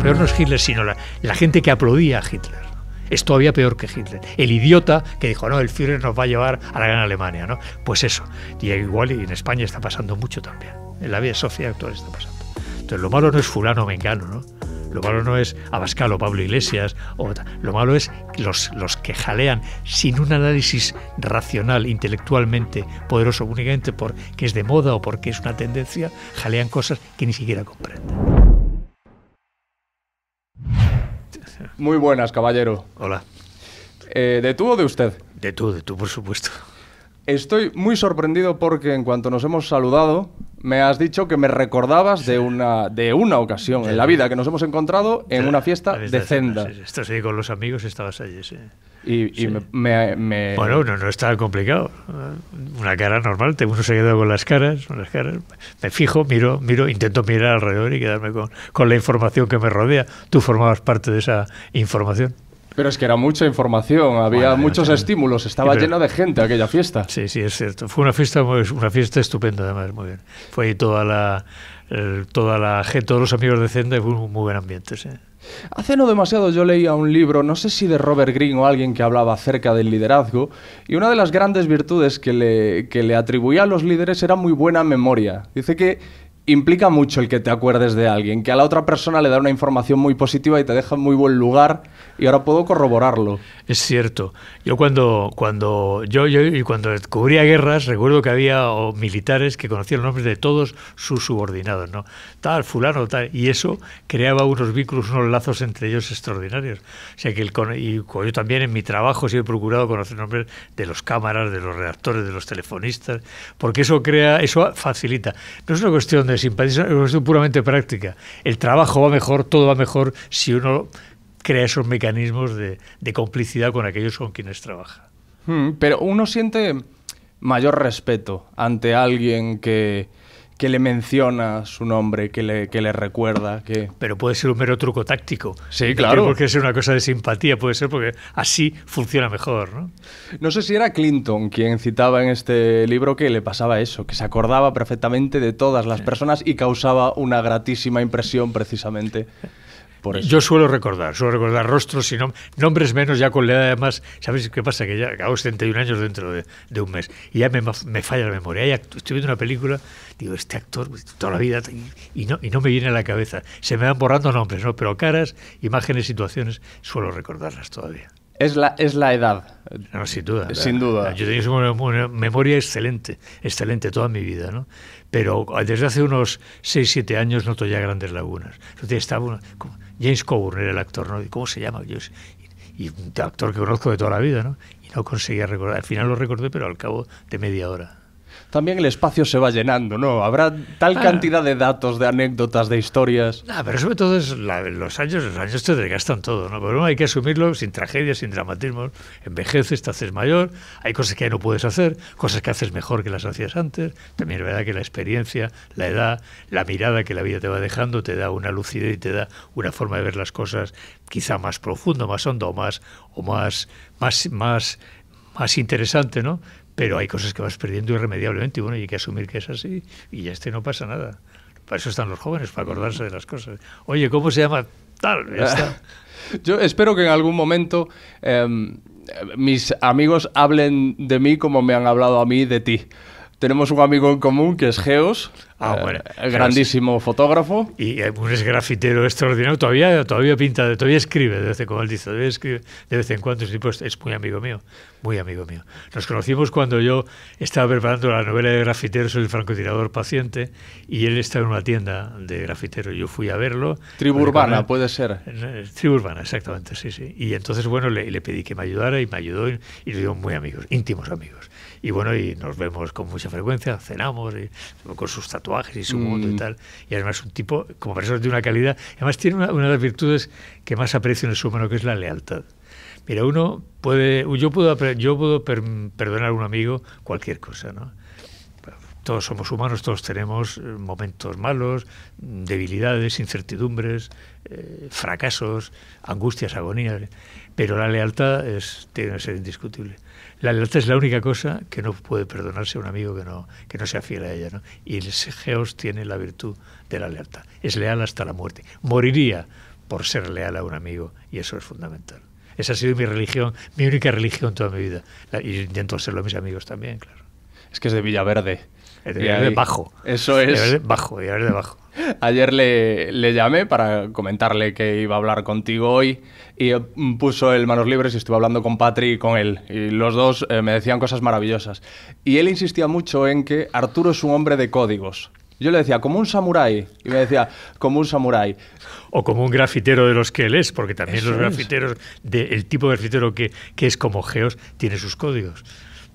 peor no es Hitler, sino la, la gente que aplaudía a Hitler es todavía peor que Hitler. El idiota que dijo, no, el Führer nos va a llevar a la gran Alemania, ¿no? Pues eso. Y igual y en España está pasando mucho también. En la vida social actual está pasando. Entonces, lo malo no es fulano o mengano, ¿no? Lo malo no es Abascal o Pablo Iglesias. O, lo malo es los, los que jalean sin un análisis racional, intelectualmente poderoso, únicamente porque es de moda o porque es una tendencia, jalean cosas que ni siquiera comprenden. Muy buenas, caballero. Hola. Eh, ¿De tú o de usted? De tú, de tú, por supuesto. Estoy muy sorprendido porque en cuanto nos hemos saludado, me has dicho que me recordabas de una, de una ocasión en la vida que nos hemos encontrado en una fiesta de Zenda. Esto sí, con los amigos estabas allí, sí. Y, me, Bueno, no, no complicado. Una cara normal, uno se ha con las caras, con las caras. Me fijo, miro, miro, intento mirar alrededor y quedarme con, la información que me rodea. Tú formabas parte de esa información. Pero es que era mucha información, había muchos estímulos, estaba lleno llena de gente aquella fiesta. Sí, sí, es cierto. Fue una fiesta, una fiesta estupenda, además, muy bien. Fue ahí toda la, toda la gente, todos los amigos de Cenda, fue un muy buen ambiente. ¿sí? Hace no demasiado yo leía un libro, no sé si de Robert Greene o alguien que hablaba acerca del liderazgo, y una de las grandes virtudes que le, que le atribuía a los líderes era muy buena memoria. Dice que implica mucho el que te acuerdes de alguien, que a la otra persona le da una información muy positiva y te deja en muy buen lugar y ahora puedo corroborarlo. Es cierto. Yo cuando, cuando, yo, cuando descubría guerras, recuerdo que había militares que conocían los nombres de todos sus subordinados, ¿no? Tal, fulano, tal. Y eso creaba unos vínculos, unos lazos entre ellos extraordinarios. O sea que el, y pues yo también en mi trabajo he procurado conocer nombres de los cámaras, de los redactores, de los telefonistas, porque eso crea, eso facilita. No es una cuestión de simpatía es una cuestión puramente práctica. El trabajo va mejor, todo va mejor si uno crea esos mecanismos de, complicidad con aquellos con quienes trabaja. Hmm, pero uno siente mayor respeto ante alguien que, que le menciona su nombre, que le, que le recuerda. Que... Pero puede ser un mero truco táctico. Sí, claro. porque es una cosa de simpatía, puede ser porque así funciona mejor. ¿no? sé si era Clinton quien citaba en este libro que le pasaba eso, que se acordaba perfectamente de todas las personas y causaba una gratísima impresión precisamente. Yo suelo recordar, suelo recordar rostros y nombres menos ya con la edad además. ¿Sabes qué pasa? Que ya hago 71 años dentro de, un mes y ya me, me falla la memoria. estoy viendo una película, digo, este actor pues, toda la vida y no, y no me viene a la cabeza. Se me van borrando nombres, Pero caras, imágenes, situaciones, suelo recordarlas todavía. Es la, es la edad. sin duda. Sin duda. yo tenía una memoria excelente, excelente toda mi vida, ¿no? pero ah, desde hace unos 6-7 años noto ya grandes lagunas. estaba James Coburn era el actor, ¿no? ¿Cómo se llama? y un actor que conozco de toda la vida, ¿no? Y no conseguía recordar. Al final lo recordé, pero al cabo de media hora también el espacio se va llenando, ¿no? Habrá tal ah. cantidad de datos, de anécdotas, de historias. Ah, pero sobre todo es los años, los años te desgastan todo, ¿no? Pero hay que asumirlo sin tragedias, sin dramatismos. Envejeces, te haces mayor, hay cosas que ya no puedes hacer, cosas que haces mejor que las hacías antes. También es verdad que la experiencia, la edad, la mirada que la vida te va dejando te da una lucidez y te da una forma de ver las cosas quizá más profundo, más honda o más o más más más más interesante, ¿no? pero hay cosas que vas perdiendo irremediablemente y bueno, hay que asumir que es así y ya este no pasa nada. Para eso están los jóvenes, para acordarse de las cosas. Oye, ¿cómo se llama tal? Yo espero que en algún momento em, mis amigos hablen de mí como me han hablado a mí de ti. Tenemos un amigo en común que es Geos, Ah, eh, bueno. grandísimo fotógrafo. Y eh, pues es grafitero extraordinario. Todavía, todavía pinta, todavía escribe, de vez en cuando, de vez en cuando. Es, es muy amigo mío, muy amigo mío. Nos conocimos cuando yo estaba preparando la novela de grafiteros, El francotirador paciente, y él estaba en una tienda de grafitero, Yo fui a verlo. Tribu Urbana, puede ser. Eh, tribu Urbana, exactamente, sí, sí. Y entonces, bueno, le, pedí que me ayudara y me ayudó y, nos nos muy amigos, íntimos amigos. Y bueno, y nos vemos con mucha frecuencia, cenamos y, con sus tatuajes y su mundo y mm. tal. Y además un tipo, como persona de una calidad, además tiene una, de las virtudes que más aprecio en el ser humano, que es la lealtad. pero uno puede, yo puedo, yo puedo perdonar a un amigo cualquier cosa, ¿no? Todos somos humanos, todos tenemos eh, momentos malos, debilidades, incertidumbres, eh, fracasos, angustias, agonías, pero la lealtad es, tiene que ser indiscutible. La lealtad es la única cosa que no puede perdonarse a un amigo que no, que no sea fiel a ella. ¿no? Y el Geos tiene la virtud de la lealtad. Es leal hasta la muerte. Moriría por ser leal a un amigo y eso es fundamental. Esa ha sido mi religión, mi única religión toda mi vida. y intento hacerlo a mis amigos también, claro. Es que es de Villaverde de bajo. Eso es. de bajo, de bajo. Ayer le, llamé para comentarle que iba a hablar contigo hoy y eh, puso el manos libres y estuve hablando con Patri y con él. Y los dos eh, me decían cosas maravillosas. Y él insistía mucho en que Arturo es un hombre de códigos. Yo le decía, como un samurái. Y me decía, como un samurái. O como un grafitero de los que él es, porque también los grafiteros, de, el tipo de grafitero que, que es como Geos, tiene sus códigos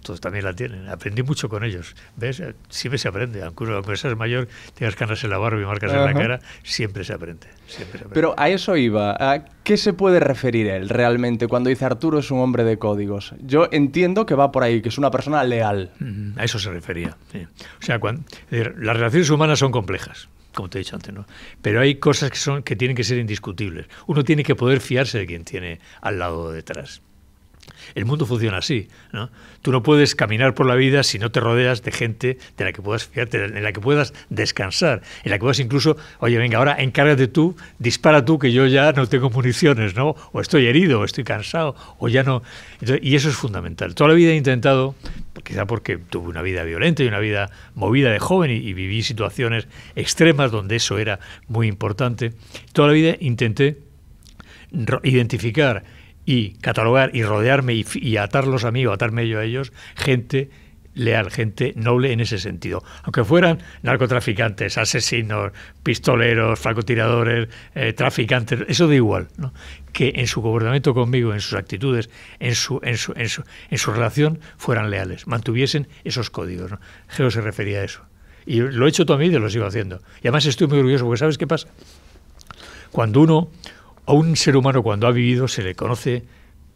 todos también la tienen. Aprendí mucho con ellos. ¿Ves? Siempre se aprende. Aunque, aunque seas mayor, tengas canas en la barba y marcas en la cara, siempre se, aprende, siempre Pero a eso iba. ¿A qué se puede referir él realmente cuando dice Arturo es un hombre de códigos? Yo entiendo que va por ahí, que es una persona leal. a eso se refería. O sea, las relaciones humanas son complejas como te he dicho antes, ¿no? Pero hay cosas que son que tienen que ser indiscutibles. Uno tiene que poder fiarse de quien tiene al lado detrás. El mundo funciona así, Tú no puedes caminar por la vida si no te rodeas de gente de la que puedas fiarte, en la que puedas descansar, en la que puedas incluso, oye, venga, ahora encárgate tú, dispara tú que yo ya no tengo municiones, ¿no? O estoy herido, o estoy cansado, o ya no. y eso es fundamental. Toda la vida he intentado, quizá porque tuve una vida violenta y una vida movida de joven y viví situaciones extremas donde eso era muy importante. Toda la vida intenté identificar y catalogar y rodearme y, atarlos a mí o atarme yo a ellos, gente leal, gente noble en ese sentido. Aunque fueran narcotraficantes, asesinos, pistoleros, francotiradores, eh, traficantes, eso da igual. Que en su comportamiento conmigo, en sus actitudes, en su, en su, en su, relación, fueran leales, mantuviesen esos códigos. Geo se refería a eso. Y lo he hecho todo a mí y lo sigo haciendo. Y además estoy muy orgulloso porque ¿sabes qué pasa? Cuando uno a un ser humano cuando ha vivido se le conoce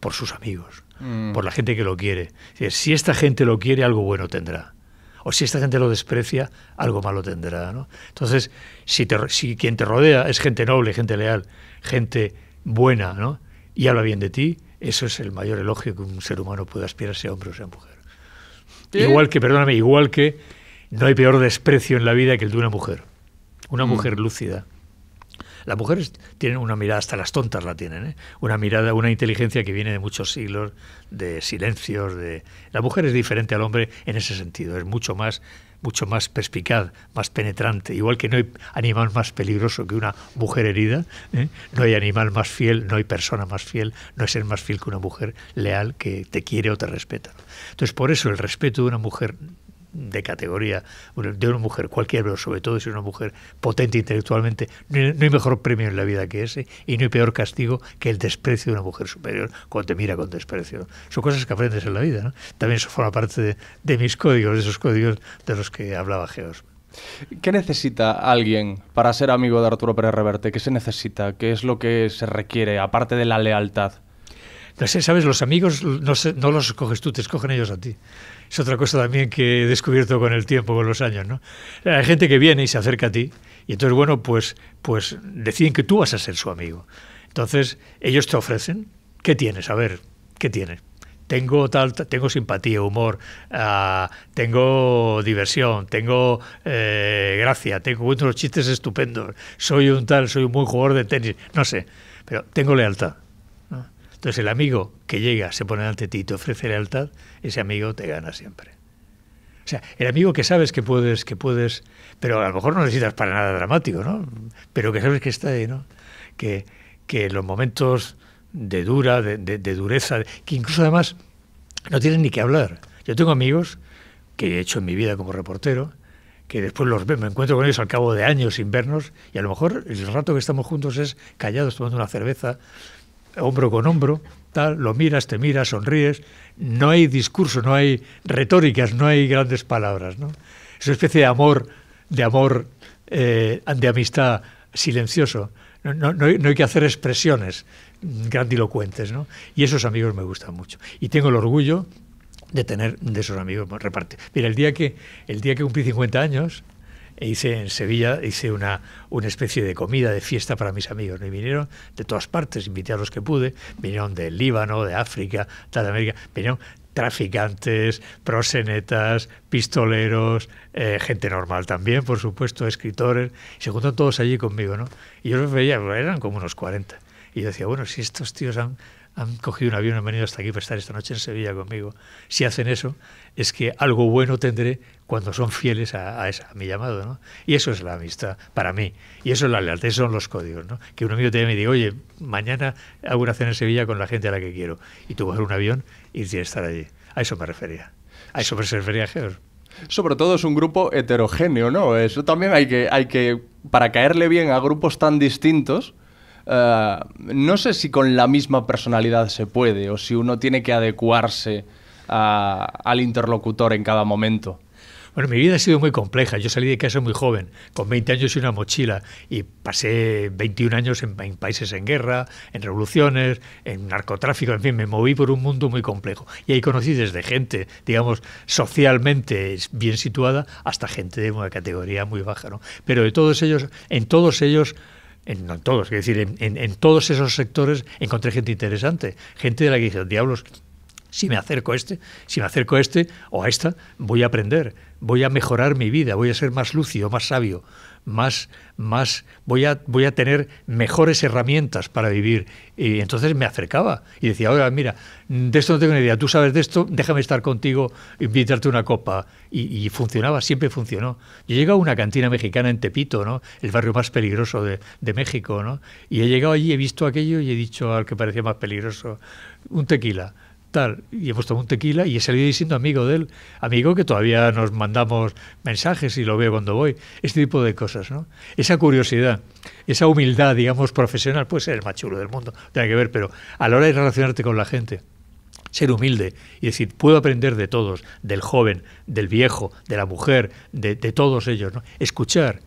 por sus amigos, mm. por la gente que lo quiere. Si esta gente lo quiere, algo bueno tendrá. O si esta gente lo desprecia, algo malo tendrá. Entonces, si, si quien te rodea es gente noble, gente leal, gente buena, y habla bien de ti, eso es el mayor elogio que un ser humano puede aspirar, sea hombre o sea mujer. Igual que, perdóname, igual que no hay peor desprecio en la vida que el de una mujer. Una mm. mujer lúcida, las mujeres tienen una mirada, hasta las tontas la tienen, ¿eh? una mirada, una inteligencia que viene de muchos siglos, de silencios, de... La mujer es diferente al hombre en ese sentido, es mucho más mucho más perspicaz, más penetrante. Igual que no hay animal más peligroso que una mujer herida, ¿eh? no hay animal más fiel, no hay persona más fiel, no es ser más fiel que una mujer leal que te quiere o te respeta. Entonces, por eso el respeto de una mujer de categoría de una mujer cualquiera, pero sobre todo si es una mujer potente intelectualmente, no, hay mejor premio en la vida que ese y no hay peor castigo que el desprecio de una mujer superior cuando te mira con desprecio. Son cosas que aprendes en la vida. También eso forma parte de, mis códigos, de esos códigos de los que hablaba Geos. ¿Qué necesita alguien para ser amigo de Arturo Pérez Reverte? ¿Qué se necesita? ¿Qué es lo que se requiere, aparte de la lealtad? No sé, sabes, los amigos no, no los escoges tú, te escogen ellos a ti es otra cosa también que he descubierto con el tiempo, con los años, Hay gente que viene y se acerca a ti y entonces, bueno, pues, pues deciden que tú vas a ser su amigo. Entonces, ellos te ofrecen, ¿qué tienes? A ver, ¿qué tienes? Tengo, tal, tengo simpatía, humor, ah, tengo diversión, tengo eh, gracia, tengo unos chistes estupendos, soy un tal, soy un buen jugador de tenis, no sé, pero tengo lealtad. Entonces el amigo que llega, se pone ante ti y te ofrece lealtad, ese amigo te gana siempre. O sea, el amigo que sabes que puedes, que puedes, pero a lo mejor no necesitas para nada dramático, ¿no? Pero que sabes que está ahí, ¿no? Que, que los momentos de dura, de, dureza, que incluso además no tienen ni que hablar. Yo tengo amigos que he hecho en mi vida como reportero, que después los me encuentro con ellos al cabo de años sin vernos, y a lo mejor el rato que estamos juntos es callados tomando una cerveza, hombro con hombro, tal, lo miras, te miras, sonríes, no hay discurso, no hay retóricas, no hay grandes palabras, ¿no? Es una especie de amor, de amor, eh, de amistad silencioso. No, hay, que hacer expresiones grandilocuentes, ¿no? Y esos amigos me gustan mucho. Y tengo el orgullo de tener de esos amigos reparte. Mira, el día que, el día que cumplí 50 años, e hice en Sevilla, hice una, una especie de comida, de fiesta para mis amigos. Y vinieron de todas partes, invité a los que pude, vinieron del Líbano, de África, de América, vinieron traficantes, prosenetas, pistoleros, eh, gente normal también, por supuesto, escritores, se juntan todos allí conmigo, ¿no? Y yo los veía, pues, eran como unos 40. Y yo decía, bueno, si estos tíos han, han cogido un avión y han venido hasta aquí para estar esta noche en Sevilla conmigo, si hacen eso, es que algo bueno tendré cuando son fieles a, mi llamado. ¿no? Y eso es la amistad para mí. Y eso es la lealtad, esos son los códigos. ¿no? Que un amigo te me diga, oye, mañana hago una cena en Sevilla con la gente a la que quiero. Y tú coger un avión y tienes estar allí. A eso me refería. A eso me refería Sobre todo es un grupo heterogéneo, ¿no? Eso también hay que, hay que para caerle bien a grupos tan distintos, eh, no sé si con la misma personalidad se puede o si uno tiene que adecuarse al interlocutor en cada momento? Bueno, mi vida ha sido muy compleja. Yo salí de casa muy joven, con 20 años y una mochila, y pasé 21 años en, países en guerra, en revoluciones, en narcotráfico, en fin, me moví por un mundo muy complejo. Y ahí conocí desde gente, digamos, socialmente bien situada, hasta gente de una categoría muy baja, ¿no? Pero de todos ellos, en todos ellos... En, no en todos, es decir, en, todos esos sectores encontré gente interesante, gente de la que dije, diablos, si me acerco a este, si me acerco a este o a esta, voy a aprender, voy a mejorar mi vida, voy a ser más lúcido, más sabio, más, más, voy a, voy a tener mejores herramientas para vivir. Y entonces me acercaba y decía, ahora mira, de esto no tengo ni idea, tú sabes de esto, déjame estar contigo, invitarte una copa. Y, funcionaba, siempre funcionó. Yo he a una cantina mexicana en Tepito, El barrio más peligroso de, México, Y he llegado allí, he visto aquello y he dicho al que parecía más peligroso, un tequila y he puesto un tequila y he salido diciendo amigo de él, amigo que todavía nos mandamos mensajes y lo veo cuando voy, este tipo de cosas, ¿no? Esa curiosidad, esa humildad, digamos, profesional, puede ser el más chulo del mundo, tiene que ver, pero a la hora de relacionarte con la gente, ser humilde y decir, puedo aprender de todos, del joven, del viejo, de la mujer, de, todos ellos, Escuchar,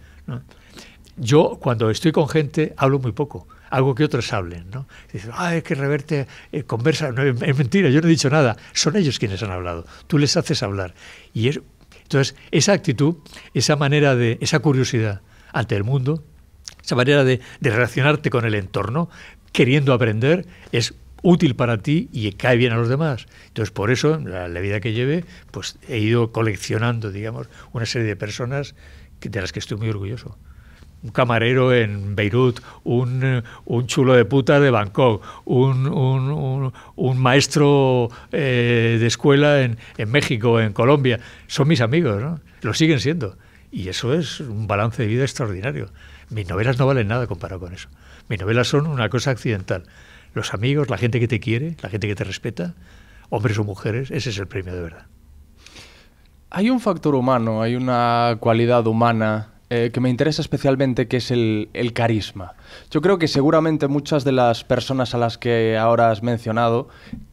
Yo cuando estoy con gente hablo muy poco, algo que otros hablen. ¿no? Dices, ah, es que Reverte eh, conversa. No, es, mentira, yo no he dicho nada. Son ellos quienes han hablado. Tú les haces hablar. Y es, entonces, esa actitud, esa manera de, esa curiosidad ante el mundo, esa manera de, relacionarte con el entorno, queriendo aprender, es útil para ti y cae bien a los demás. Entonces, por eso, la, la, vida que lleve, pues he ido coleccionando, digamos, una serie de personas de las que estoy muy orgulloso un camarero en Beirut, eh, un, chulo de puta de Bangkok, un, un, un maestro eh, de escuela en, en México, en Colombia. Son mis amigos, ¿no? Lo siguen siendo. Y eso es un balance de vida extraordinario. Mis novelas no valen nada comparado con eso. Mis novelas son una cosa accidental. Los amigos, la gente que te quiere, la gente que te respeta, hombres o mujeres, ese es el premio de verdad. Hay un factor humano, hay una cualidad humana eh, que me interesa especialmente, que es el, carisma. Yo creo que seguramente muchas de las personas a las que ahora has mencionado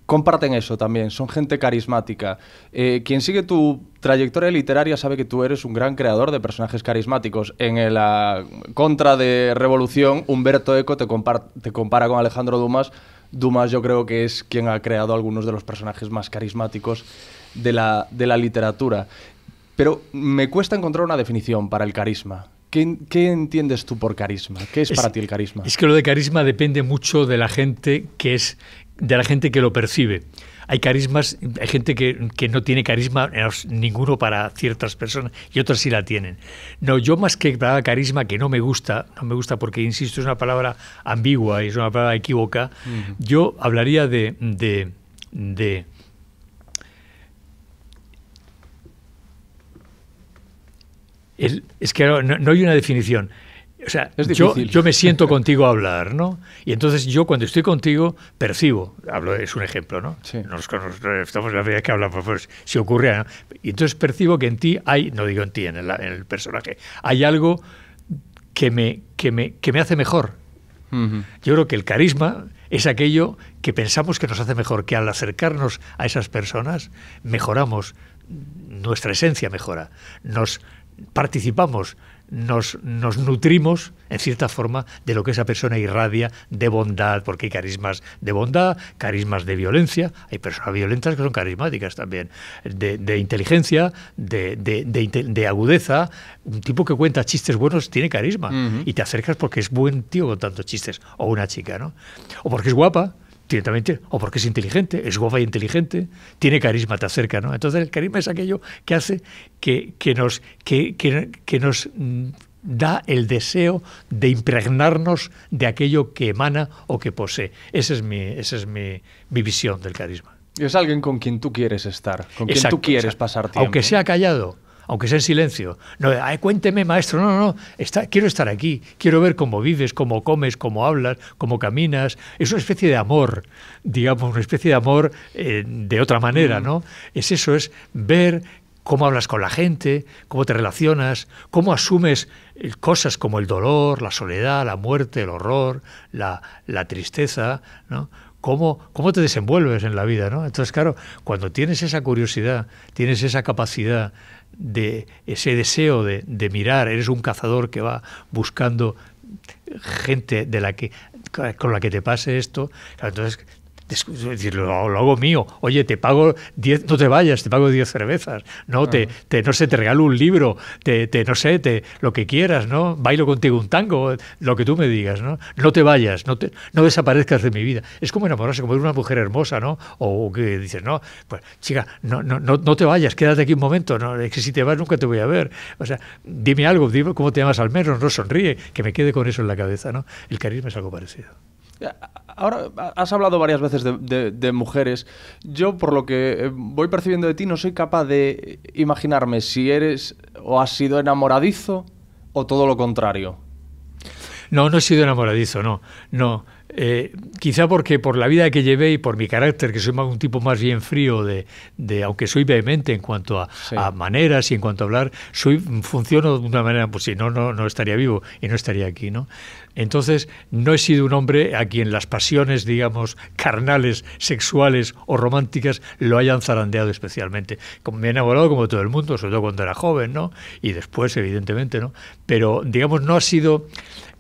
comparten eso también, son gente carismática. Eh, quien sigue tu trayectoria literaria sabe que tú eres un gran creador de personajes carismáticos. En la ah, contra de Revolución, Humberto Eco te, compara, compara con Alejandro Dumas. Dumas yo creo que es quien ha creado algunos de los personajes más carismáticos de la, de la literatura. Pero me cuesta encontrar una definición para el carisma. ¿Qué, entiendes tú por carisma? ¿Qué es, para ti el carisma? Es que lo de carisma depende mucho de la gente que es de la gente que lo percibe. Hay carismas, hay gente que, no tiene carisma ninguno para ciertas personas y otras sí la tienen. No, yo más que palabra carisma que no me gusta, no me gusta porque, insisto, es una palabra ambigua y es una palabra equívoca, yo hablaría de es que no, hay una definición. O sea, yo, me siento contigo a hablar, ¿no? Y entonces yo cuando estoy contigo percibo, hablo es un ejemplo, ¿no? Sí. Nos, estamos la vida que hablamos, pues, si ocurre, y entonces percibo que en ti hay, no digo en ti, en el, personaje, hay algo que me, que me, que me hace mejor. Yo creo que el carisma es aquello que pensamos que nos hace mejor, que al acercarnos a esas personas mejoramos, nuestra esencia mejora, nos, participamos, nos, nos, nutrimos, en cierta forma, de lo que esa persona irradia de bondad, porque hay carismas de bondad, carismas de violencia, hay personas violentas que son carismáticas también, de, inteligencia, de, agudeza. Un tipo que cuenta chistes buenos tiene carisma y te acercas porque es buen tío con tantos chistes, o una chica, ¿no? O porque es guapa, o porque es inteligente, es guapa y e inteligente, tiene carisma, te acerca, ¿no? Entonces el carisma es aquello que hace que, que nos, que, que, nos mm, da el deseo de impregnarnos de aquello que emana o que posee. Esa es mi, esa es mi, mi visión del carisma. Es alguien con quien tú quieres estar, con quien tú quieres pasar tiempo. Aunque sea callado, aunque sea en silencio. No, cuénteme, maestro, no, no, está, quiero estar aquí, quiero ver cómo vives, cómo comes, cómo hablas, cómo caminas. Es una especie de amor, digamos, una especie de amor eh, de otra manera, mm. ¿no? Es eso, es ver cómo hablas con la gente, cómo te relacionas, cómo asumes eh, cosas como el dolor, la soledad, la muerte, el horror, la, tristeza, ¿no? Cómo, cómo, te desenvuelves en la vida, ¿no? Entonces, claro, cuando tienes esa curiosidad, tienes esa capacidad de ese deseo de, mirar, eres un cazador que va buscando gente de la que con la que te pase esto, entonces lo, hago mío. Oye, te pago 10, no te vayas, te pago 10 cervezas. No, te, te, no sé, te regalo un libro, te, te, no sé, te, lo que quieras, ¿no? Bailo contigo un tango, lo que tú me digas, ¿no? No te vayas, no, te, no desaparezcas de mi vida. Es como enamorarse, como una mujer hermosa, ¿no? O, que dices, no, pues chica, no, no, no, no, te vayas, quédate aquí un momento, ¿no? Es que si te vas nunca te voy a ver. O sea, dime algo, dime cómo te llamas al menos, no sonríe, que me quede con eso en la cabeza, ¿no? El carisma es algo parecido. Ahora has hablado varias veces de, mujeres. Yo, por lo que eh, voy percibiendo de ti, no soy capaz de imaginarme si eres o has sido enamoradizo o todo lo contrario. No, no he sido enamoradizo, no. No. Eh, quizá porque por la vida que llevé y por mi carácter, que soy un tipo más bien frío, de, aunque soy vehemente en cuanto a, maneras y en cuanto a hablar, soy, funciono de una manera, pues si no, no, no estaría vivo y no estaría aquí, ¿no? Entonces, no he sido un hombre a quien las pasiones, digamos, carnales, sexuales o románticas lo hayan zarandeado especialmente. Me he enamorado como todo el mundo, sobre todo cuando era joven, ¿no? Y después, evidentemente, ¿no? Pero, digamos, no ha sido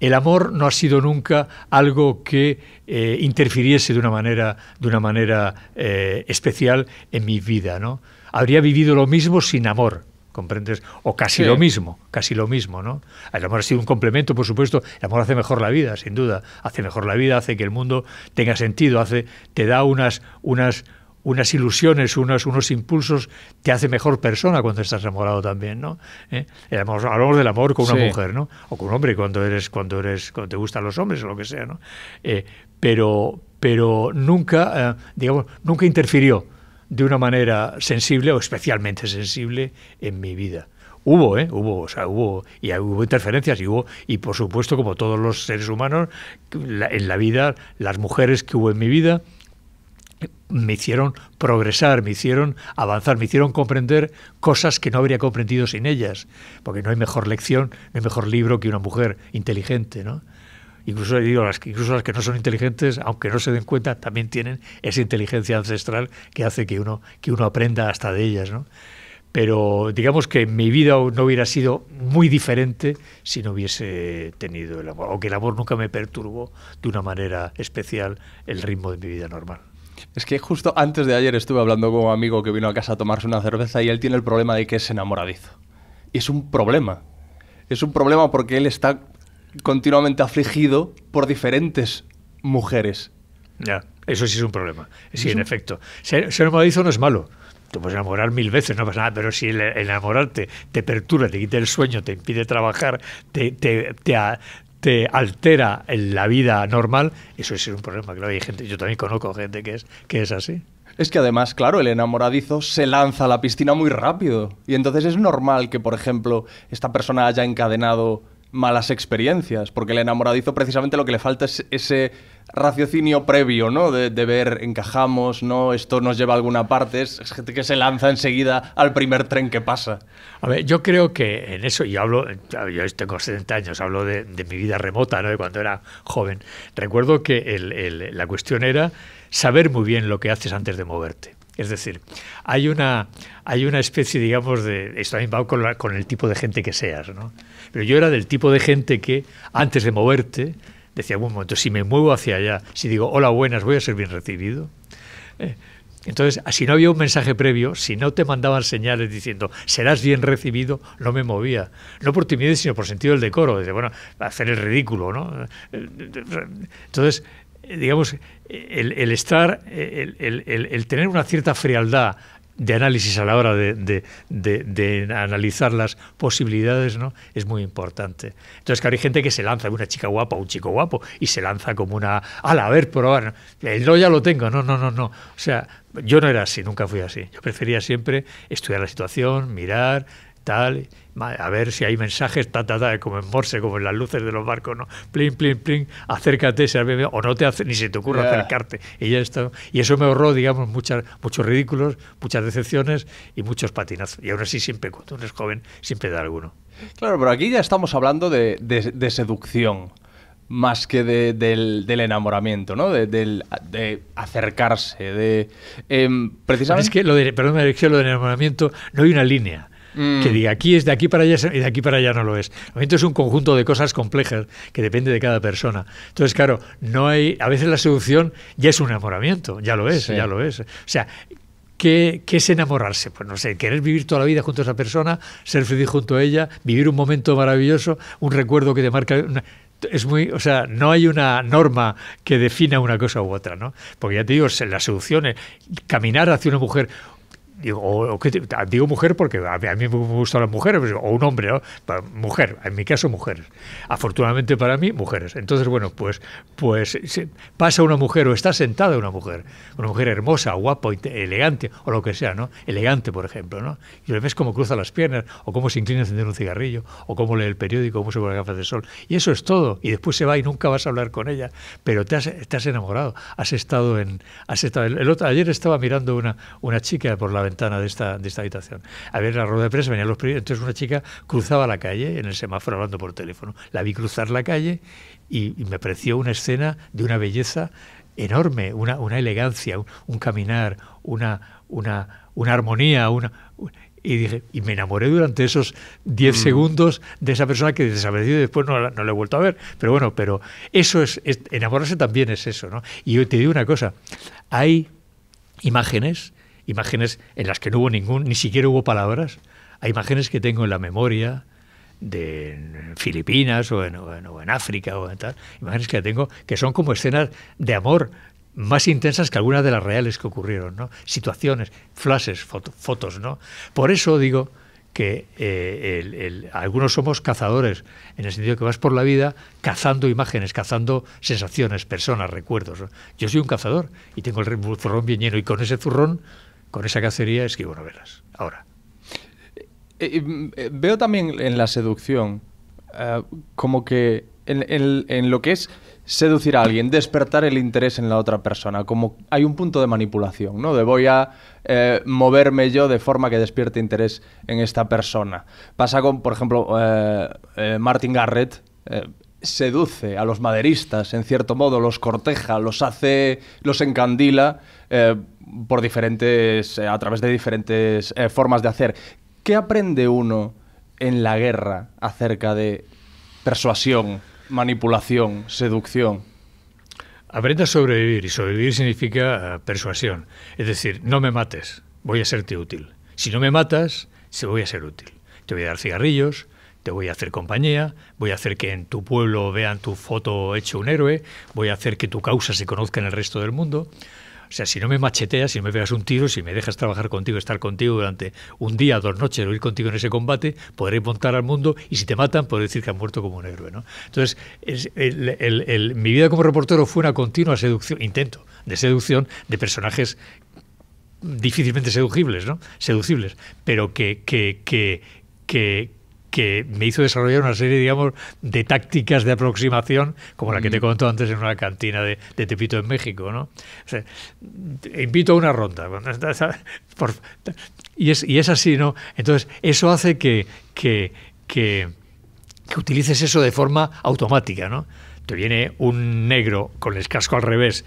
el amor no ha sido nunca algo que eh, interfiriese de una manera, de una manera eh, especial en mi vida. ¿no? Habría vivido lo mismo sin amor. ¿Comprendes? O casi lo mismo, casi lo mismo, ¿no? El amor ha sido un complemento, por supuesto. El amor hace mejor la vida, sin duda. Hace mejor la vida, hace que el mundo tenga sentido, hace, te da unas, unas, unas ilusiones, unos, unos impulsos, te hace mejor persona cuando estás enamorado también, ¿no? ¿Eh? Hablamos, del amor con una mujer, ¿no? O con un hombre cuando eres, cuando eres, cuando te gustan los hombres o lo que sea, ¿no? Eh, pero, pero nunca, eh, digamos, nunca interfirió de una manera sensible o especialmente sensible en mi vida. Hubo, ¿eh? Hubo, o sea, hubo, y hubo interferencias, y hubo, y por supuesto, como todos los seres humanos, en la vida, las mujeres que hubo en mi vida, me hicieron progresar, me hicieron avanzar, me hicieron comprender cosas que no habría comprendido sin ellas, porque no hay mejor lección, no hay mejor libro que una mujer inteligente, ¿no? Incluso, las, incluso las que no son inteligentes, aunque no se den cuenta, también tienen esa inteligencia ancestral que hace que uno, que uno aprenda hasta de ellas, ¿no? Pero digamos que mi vida no hubiera sido muy diferente si no hubiese tenido el amor, o que el amor nunca me perturbó de una manera especial el ritmo de mi vida normal. Es que justo antes de ayer estuve hablando con un amigo que vino a casa a tomarse una cerveza y él tiene el problema de que es enamoradizo. Y es un problema. Es un problema porque él está continuamente afligido por diferentes mujeres. Ya, eso sí es un problema. Sí, en efecto. Ser, enamoradizo no es malo te puedes enamorar mil veces, no pasa nada, pero si el enamorarte te perturba, te quita el sueño, te impide trabajar, te, te, te altera en la vida normal, eso es un problema, claro, hay gente, yo también conozco gente que es, que es así. Es que además, claro, el enamoradizo se lanza a la piscina muy rápido. Y entonces es normal que, por ejemplo, esta persona haya encadenado malas experiencias, porque el enamoradizo precisamente lo que le falta es ese raciocinio previo, ¿no? De, ver, encajamos, ¿no? Esto nos lleva a alguna parte. Es, gente que se lanza enseguida al primer tren que pasa. A ver, yo creo que en eso, yo hablo, yo tengo 70 años, hablo de, mi vida remota, ¿no? De cuando era joven. Recuerdo que la cuestión era saber muy bien lo que haces antes de moverte. Es decir, hay una, hay una especie, digamos, de... Esto también va con, con el tipo de gente que seas, ¿no? Pero yo era del tipo de gente que antes de moverte decía, un momento, si me muevo hacia allá, si digo, hola, buenas, voy a ser bien recibido. Eh, entonces, si no había un mensaje previo, si no te mandaban señales diciendo serás bien recibido, no me movía. No por timidez, sino por sentido del decoro. Dice, bueno, hacer el ridículo, ¿no? Entonces, eh, digamos, el, estar, el, el, tener una cierta frialdad de análisis a la hora de, analizar las posibilidades, ¿no? Es muy importante. Entonces, que hay gente que se lanza, una chica guapa, un chico guapo, y se lanza como una, ala, a ver, probar. El no ya lo tengo, no, no, no, no. O sea, yo no era así, nunca fui así. Yo prefería siempre estudiar la situación, mirar, a ver si hay mensajes, ta, como en Morse, como en las luces de los barcos, ¿no? Plin, plin, plin, acércate, o no te hace, ni se te ocurre acercarte. Y ya está. Y eso me ahorró, digamos, muchas, muchos ridículos, muchas decepciones y muchos patinazos. Y aún así, siempre, cuando eres joven, siempre da alguno. Claro, pero aquí ya estamos hablando de, seducción más que del, enamoramiento, ¿no? De, acercarse, de... Em, precisamente... Es que lo de, perdón, es que lo del enamoramiento no hay una línea. Mm. Que diga, aquí es de aquí para allá y de aquí para allá no lo es. El momento es un conjunto de cosas complejas que depende de cada persona. Entonces, claro, no hay. A veces la seducción ya es un enamoramiento, ya lo es, ya lo es. O sea, ¿Qué, es enamorarse? Pues no sé, querer vivir toda la vida junto a esa persona, ser feliz junto a ella, vivir un momento maravilloso, un recuerdo que te marca. es muy, o sea, no hay una norma que defina una cosa u otra, ¿no? Porque ya te digo, las seducciones, caminar hacia una mujer digo, mujer porque a mí, me gustan las mujeres, pues, o un hombre, mujer, en mi caso mujeres. Afortunadamente para mí, mujeres. Entonces, bueno, pues, pues pasa una mujer o está sentada una mujer, una mujer hermosa, guapa, elegante, o lo que sea, ¿no? Elegante, por ejemplo, ¿no? Y le ves cómo cruza las piernas, o cómo se inclina a encender un cigarrillo, o cómo lee el periódico, o cómo se pone las gafas de sol. Y eso es todo. Y después se va y nunca vas a hablar con ella, pero te has, te has enamorado. Has estado en... Has estado, el otro, ayer estaba mirando una, una chica por la ventana de esta, habitación. A ver, la rueda de prensa venían los periodistas. Entonces una chica cruzaba la calle en el semáforo hablando por teléfono. La vi cruzar la calle y, me pareció una escena de una belleza enorme, una, elegancia, un, caminar, una, una, una armonía, una, y dije, y me enamoré durante esos 10 mm. segundos de esa persona que desapareció y después no, no la he vuelto a ver. Pero bueno, pero eso es, enamorarse también es eso, ¿no? Y yo te digo una cosa, hay imágenes imágenes en las que no hubo ningún, ni siquiera hubo palabras. Hay imágenes que tengo en la memoria de Filipinas o en, África o tal, imágenes que tengo que son como escenas de amor más intensas que algunas de las reales que ocurrieron, Situaciones, flashes, fotos, ¿no? Por eso digo que eh, algunos somos cazadores, en el sentido que vas por la vida cazando imágenes, cazando sensaciones, personas, recuerdos. Yo soy un cazador y tengo el zurrón bien lleno y con ese zurrón con esa cacería escribo novelas. Ahora. Eh, eh, mm, eh, veo también en la seducción como que en, lo que es seducir a alguien, despertar el interés en la otra persona, como hay un punto de manipulación, ¿no? De voy a moverme yo de forma que despierte interés en esta persona. Pasa con, por ejemplo, Martin Garrett seduce a los maderistas, en cierto modo, los corteja, los hace, los encandila eh, por diferentes, a través de diferentes eh, formas de hacer. ¿Qué aprende uno en la guerra acerca de persuasión, manipulación, seducción? Aprende a sobrevivir y sobrevivir significa eh, persuasión. Es decir, no me mates, voy a serte útil. Si no me matas, voy a ser útil. Te voy a dar cigarrillos, te voy a hacer compañía, voy a hacer que en tu pueblo vean tu foto hecho un héroe, voy a hacer que tu causa se conozca en el resto del mundo. O sea, si no me macheteas, si no me pegas un tiro, si me dejas trabajar contigo, estar contigo durante un día, dos noches, o ir contigo en ese combate, podré montar al mundo y si te matan, podré decir que han muerto como un héroe. ¿no? Entonces, mi vida como reportero fue una continua seducción, intento de seducción de personajes difícilmente seducibles, ¿no? Seducibles, pero que, que, que, que que me hizo desarrollar una serie, digamos, de tácticas de aproximación, como la que te contó antes en una cantina de, Tepito en México, ¿no? invito a una ronda. y, es, así, ¿no? Entonces, eso hace que, que, que, utilices eso de forma automática, ¿no? te viene un negro con el casco al revés,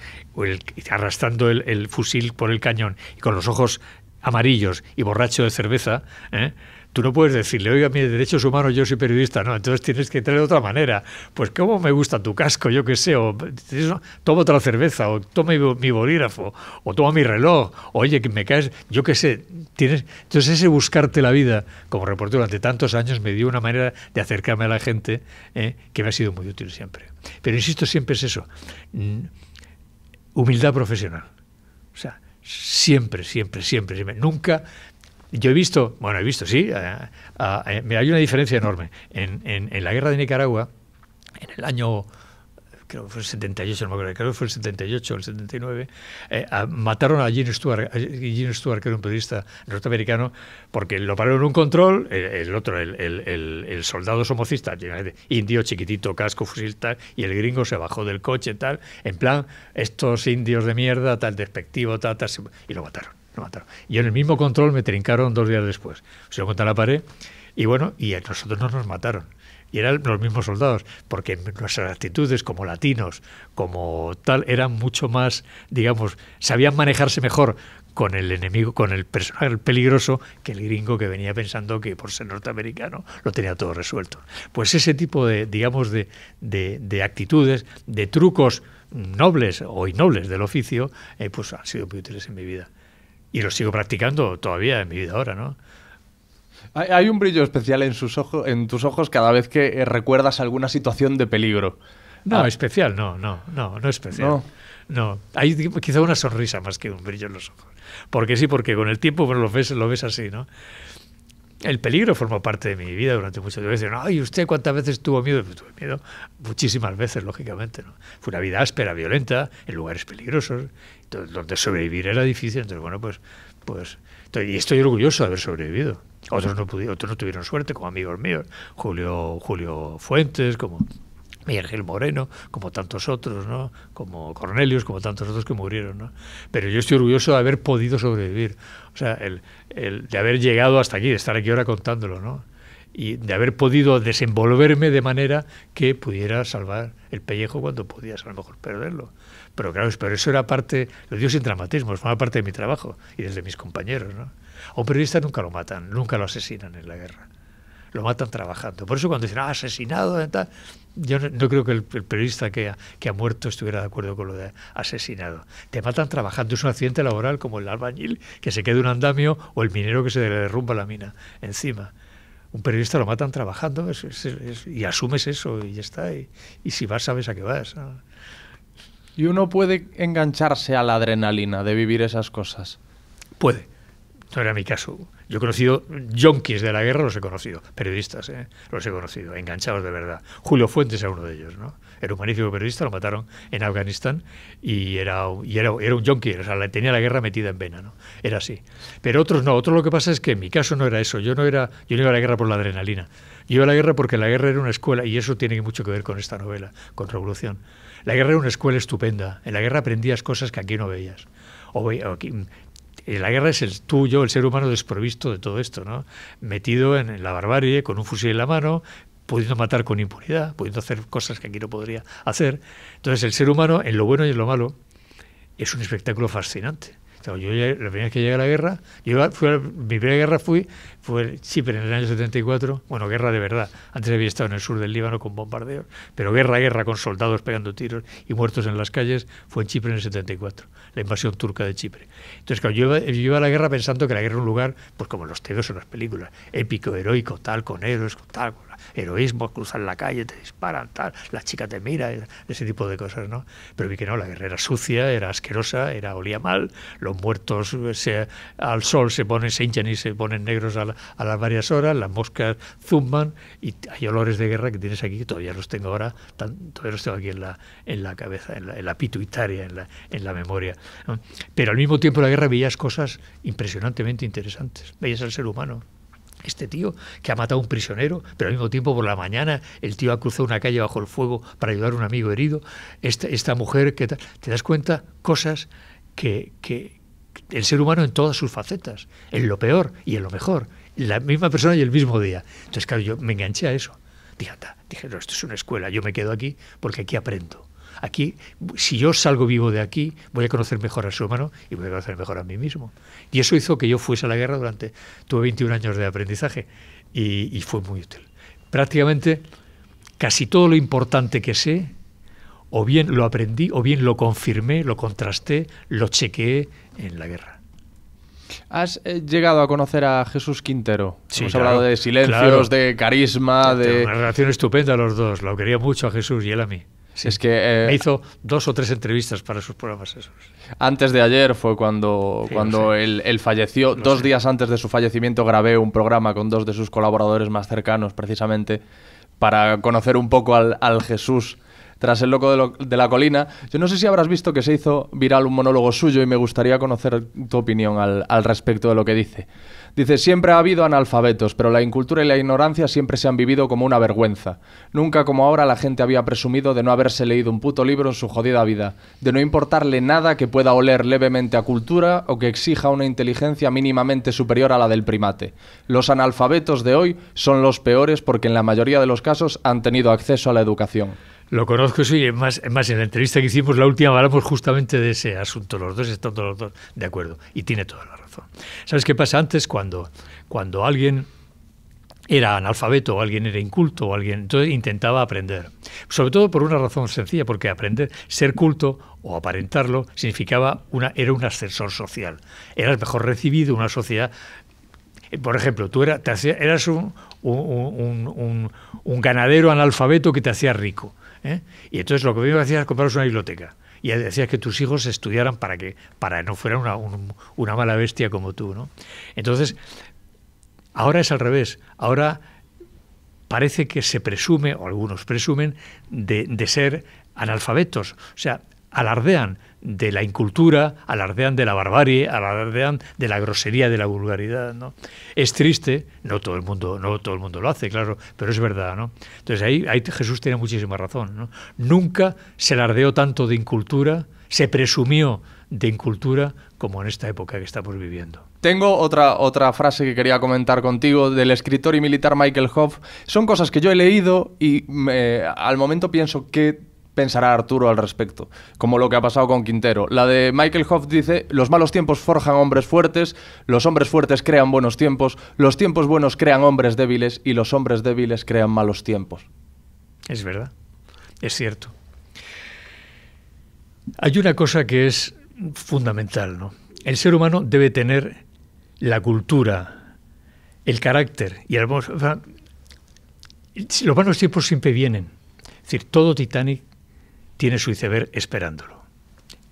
arrastrando el, fusil por el cañón y con los ojos amarillos y borracho de cerveza, ¿eh? Tú no puedes decirle, oiga, mire, derechos humanos, yo soy periodista, no, entonces tienes que entrar de otra manera. Pues, ¿cómo me gusta tu casco? Yo qué sé, o toma otra cerveza, o toma mi bolígrafo, o toma mi reloj, oye, que me caes, yo qué sé. Tienes... Entonces, ese buscarte la vida como reportero durante tantos años me dio una manera de acercarme a la gente eh, que me ha sido muy útil siempre. Pero insisto, siempre es eso: mm, humildad profesional. O sea, siempre, siempre, siempre, siempre. Nunca yo he visto, bueno, he visto, sí, eh, eh, hay una diferencia enorme. En, en, la guerra de Nicaragua, en el año, creo que fue el 78, no me acuerdo, creo que fue el 78 o el 79, eh, mataron a Gene Stuart, que era un periodista norteamericano, porque lo pararon en un control, el, otro, el, el, el, soldado somocista, indio chiquitito, casco, fusil, tal, y el gringo se bajó del coche, tal, en plan, estos indios de mierda, tal, despectivo, tal, tal, y lo mataron y en el mismo control me trincaron dos días después. Se lo a la pared y bueno, y nosotros no nos mataron. Y eran los mismos soldados, porque nuestras actitudes como latinos, como tal, eran mucho más, digamos, sabían manejarse mejor con el enemigo, con el personal peligroso, que el gringo que venía pensando que por ser norteamericano lo tenía todo resuelto. Pues ese tipo de, digamos, de, actitudes, de trucos nobles o innobles del oficio, eh, pues han sido muy útiles en mi vida y lo sigo practicando todavía en mi vida ahora, ¿no? Hay, un brillo especial en, sus ojos, en tus ojos cada vez que eh, recuerdas alguna situación de peligro. No, ah. especial, no, no, no, no especial. No. no. hay quizá una sonrisa más que un brillo en los ojos. Porque sí, porque con el tiempo pues, lo, ves, lo ves así, ¿no? El peligro formó parte de mi vida durante mucho tiempo. no ay, ¿usted cuántas veces tuvo miedo? Pues tuve miedo muchísimas veces, lógicamente. ¿no? Fue una vida áspera, violenta, en lugares peligrosos donde sobrevivir era difícil, entonces bueno, pues, pues y estoy orgulloso de haber sobrevivido. Otros no pudieron, otros no tuvieron suerte, como amigos míos, Julio, Julio Fuentes, como Miguel Moreno, como tantos otros, ¿no? Como Cornelius, como tantos otros que murieron, ¿no? Pero yo estoy orgulloso de haber podido sobrevivir, o sea, el, de haber llegado hasta aquí, de estar aquí ahora contándolo, ¿no? Y de haber podido desenvolverme de manera que pudiera salvar el pellejo cuando podías a lo mejor perderlo. Pero claro, pero eso era parte, lo digo sin dramatismo, formaba parte de mi trabajo y desde mis compañeros. ¿no? A un periodista nunca lo matan, nunca lo asesinan en la guerra. Lo matan trabajando. Por eso cuando dicen, ah, asesinado, eh, yo no, creo que el, periodista que ha, muerto estuviera de acuerdo con lo de asesinado. Te matan trabajando, es un accidente laboral como el albañil que se queda un andamio o el minero que se le derrumba la mina encima. Un periodista lo matan trabajando y asumes eso y ya está. Y, y si vas, sabes a qué vas. Y uno puede engancharse a la adrenalina de vivir esas cosas. Puede. No era mi caso. Yo he conocido yonkis de la guerra, los he conocido, periodistas, ¿eh? los he conocido, enganchados de verdad. Julio Fuentes era uno de ellos, ¿no? Era un magnífico periodista, lo mataron en Afganistán y era, y era, un yonki, o sea, tenía la guerra metida en vena, ¿no? Era así. Pero otros no, otro lo que pasa es que en mi caso no era eso, yo no, era, yo no iba a la guerra por la adrenalina, yo iba a la guerra porque la guerra era una escuela y eso tiene mucho que ver con esta novela, con Revolución. La guerra era una escuela estupenda. En la guerra aprendías cosas que aquí no veías. O, eh, la guerra es el tuyo, el ser humano desprovisto de todo esto, ¿no? Metido en la barbarie, con un fusil en la mano, pudiendo matar con impunidad, pudiendo hacer cosas que aquí no podría hacer. Entonces, el ser humano, en lo bueno y en lo malo, es un espectáculo fascinante yo la primera vez que llegué a la guerra, yo fui mi primera guerra fui, fue Chipre en el año 74, bueno, guerra de verdad, antes había estado en el sur del Líbano con bombardeos, pero guerra, guerra con soldados pegando tiros y muertos en las calles, fue en Chipre en el 74, la invasión turca de Chipre. Entonces, claro, yo, yo iba a la guerra pensando que la guerra era un lugar, pues como los teos en las películas, épico, heroico, tal, con héroes, con tal, con heroísmo, cruzan la calle, te disparan, tal, la chica te mira, ese tipo de cosas, ¿no? Pero vi que no, la guerra era sucia, era asquerosa, era olía mal, los muertos eh, al sol se ponen, se hinchan y se ponen negros a, las varias horas, las moscas zumban y hay olores de guerra que tienes aquí, que todavía los tengo ahora, todavía los tengo aquí en la, en la cabeza, en la, pituitaria, en la, en la memoria. Pero al mismo tiempo la guerra veías cosas impresionantemente interesantes, veías al ser humano. Este tío que ha matado a un prisionero, pero al mismo tiempo por la mañana el tío ha cruzado una calle bajo el fuego para ayudar a un amigo herido. Este, esta, mujer que te das cuenta cosas que, el ser humano en todas sus facetas, en lo peor y en lo mejor, la misma persona y el mismo día. Entonces, claro, yo me enganché a eso. Dije, dije, no, esto es una escuela, yo me quedo aquí porque aquí aprendo. Aquí, si yo salgo vivo de aquí, voy a conocer mejor a su humano y voy a conocer mejor a mí mismo. Y eso hizo que yo fuese a la guerra durante, tuve 21 años de aprendizaje y, fue muy útil. Prácticamente casi todo lo importante que sé, o bien lo aprendí, o bien lo confirmé, lo contrasté, lo chequeé en la guerra. Has eh, llegado a conocer a Jesús Quintero. Hemos hablado de silencios, de carisma, de... Una relación estupenda los dos. Lo quería mucho a Jesús y él a mí es que, eh, hizo dos o tres entrevistas para sus programas Antes de ayer fue cuando, cuando él, falleció. dos días antes de su fallecimiento grabé un programa con dos de sus colaboradores más cercanos, precisamente, para conocer un poco al Jesús tras El Loco de, la Colina. Yo no sé si habrás visto que se hizo viral un monólogo suyo y me gustaría conocer tu opinión al, al respecto de lo que dice. Dice, siempre ha habido analfabetos, pero la incultura y la ignorancia siempre se han vivido como una vergüenza. Nunca como ahora la gente había presumido de no haberse leído un puto libro en su jodida vida, de no importarle nada que pueda oler levemente a cultura o que exija una inteligencia mínimamente superior a la del primate. Los analfabetos de hoy son los peores porque en la mayoría de los casos han tenido acceso a la educación. Lo conozco, sí, más, más en la entrevista que hicimos, la última hablamos pues, justamente de ese asunto, los dos están los dos de acuerdo, y tiene toda la razón. ¿Sabes qué pasa antes cuando, cuando alguien era analfabeto o alguien era inculto o alguien entonces intentaba aprender sobre todo por una razón sencilla porque aprender ser culto o aparentarlo significaba una era un ascensor social eras mejor recibido una sociedad por ejemplo tú eras, te eras un, un, un ganadero analfabeto que te hacía rico ¿eh? Y entonces lo que iba a hacías es compraros una biblioteca. Y decías que tus hijos estudiaran para que para no fueran una, mala bestia como tú. ¿no? Entonces, ahora es al revés. Ahora parece que se presume, o algunos presumen, de, de ser analfabetos. O sea, alardean de la incultura, alardean de la barbarie, alardean de la grosería, de la vulgaridad, ¿no? Es triste, no todo el mundo, no todo el mundo lo hace, claro, pero es verdad, ¿no? Entonces ahí, Jesús tiene muchísima razón, Nunca se alardeó tanto de incultura, se presumió de incultura como en esta época que estamos viviendo. Tengo otra, otra frase que quería comentar contigo del escritor y militar Michael Hoff. Son cosas que yo he leído y eh, al momento pienso que pensará Arturo al respecto, como lo que ha pasado con Quintero. La de Michael Hoff dice, los malos tiempos forjan hombres fuertes, los hombres fuertes crean buenos tiempos, los tiempos buenos crean hombres débiles y los hombres débiles crean malos tiempos. Es verdad, es cierto. Hay una cosa que es fundamental, ¿no? El ser humano debe tener la cultura, el carácter y el... Los malos tiempos siempre vienen. Es decir, todo Titanic tiene su iceberg esperándolo.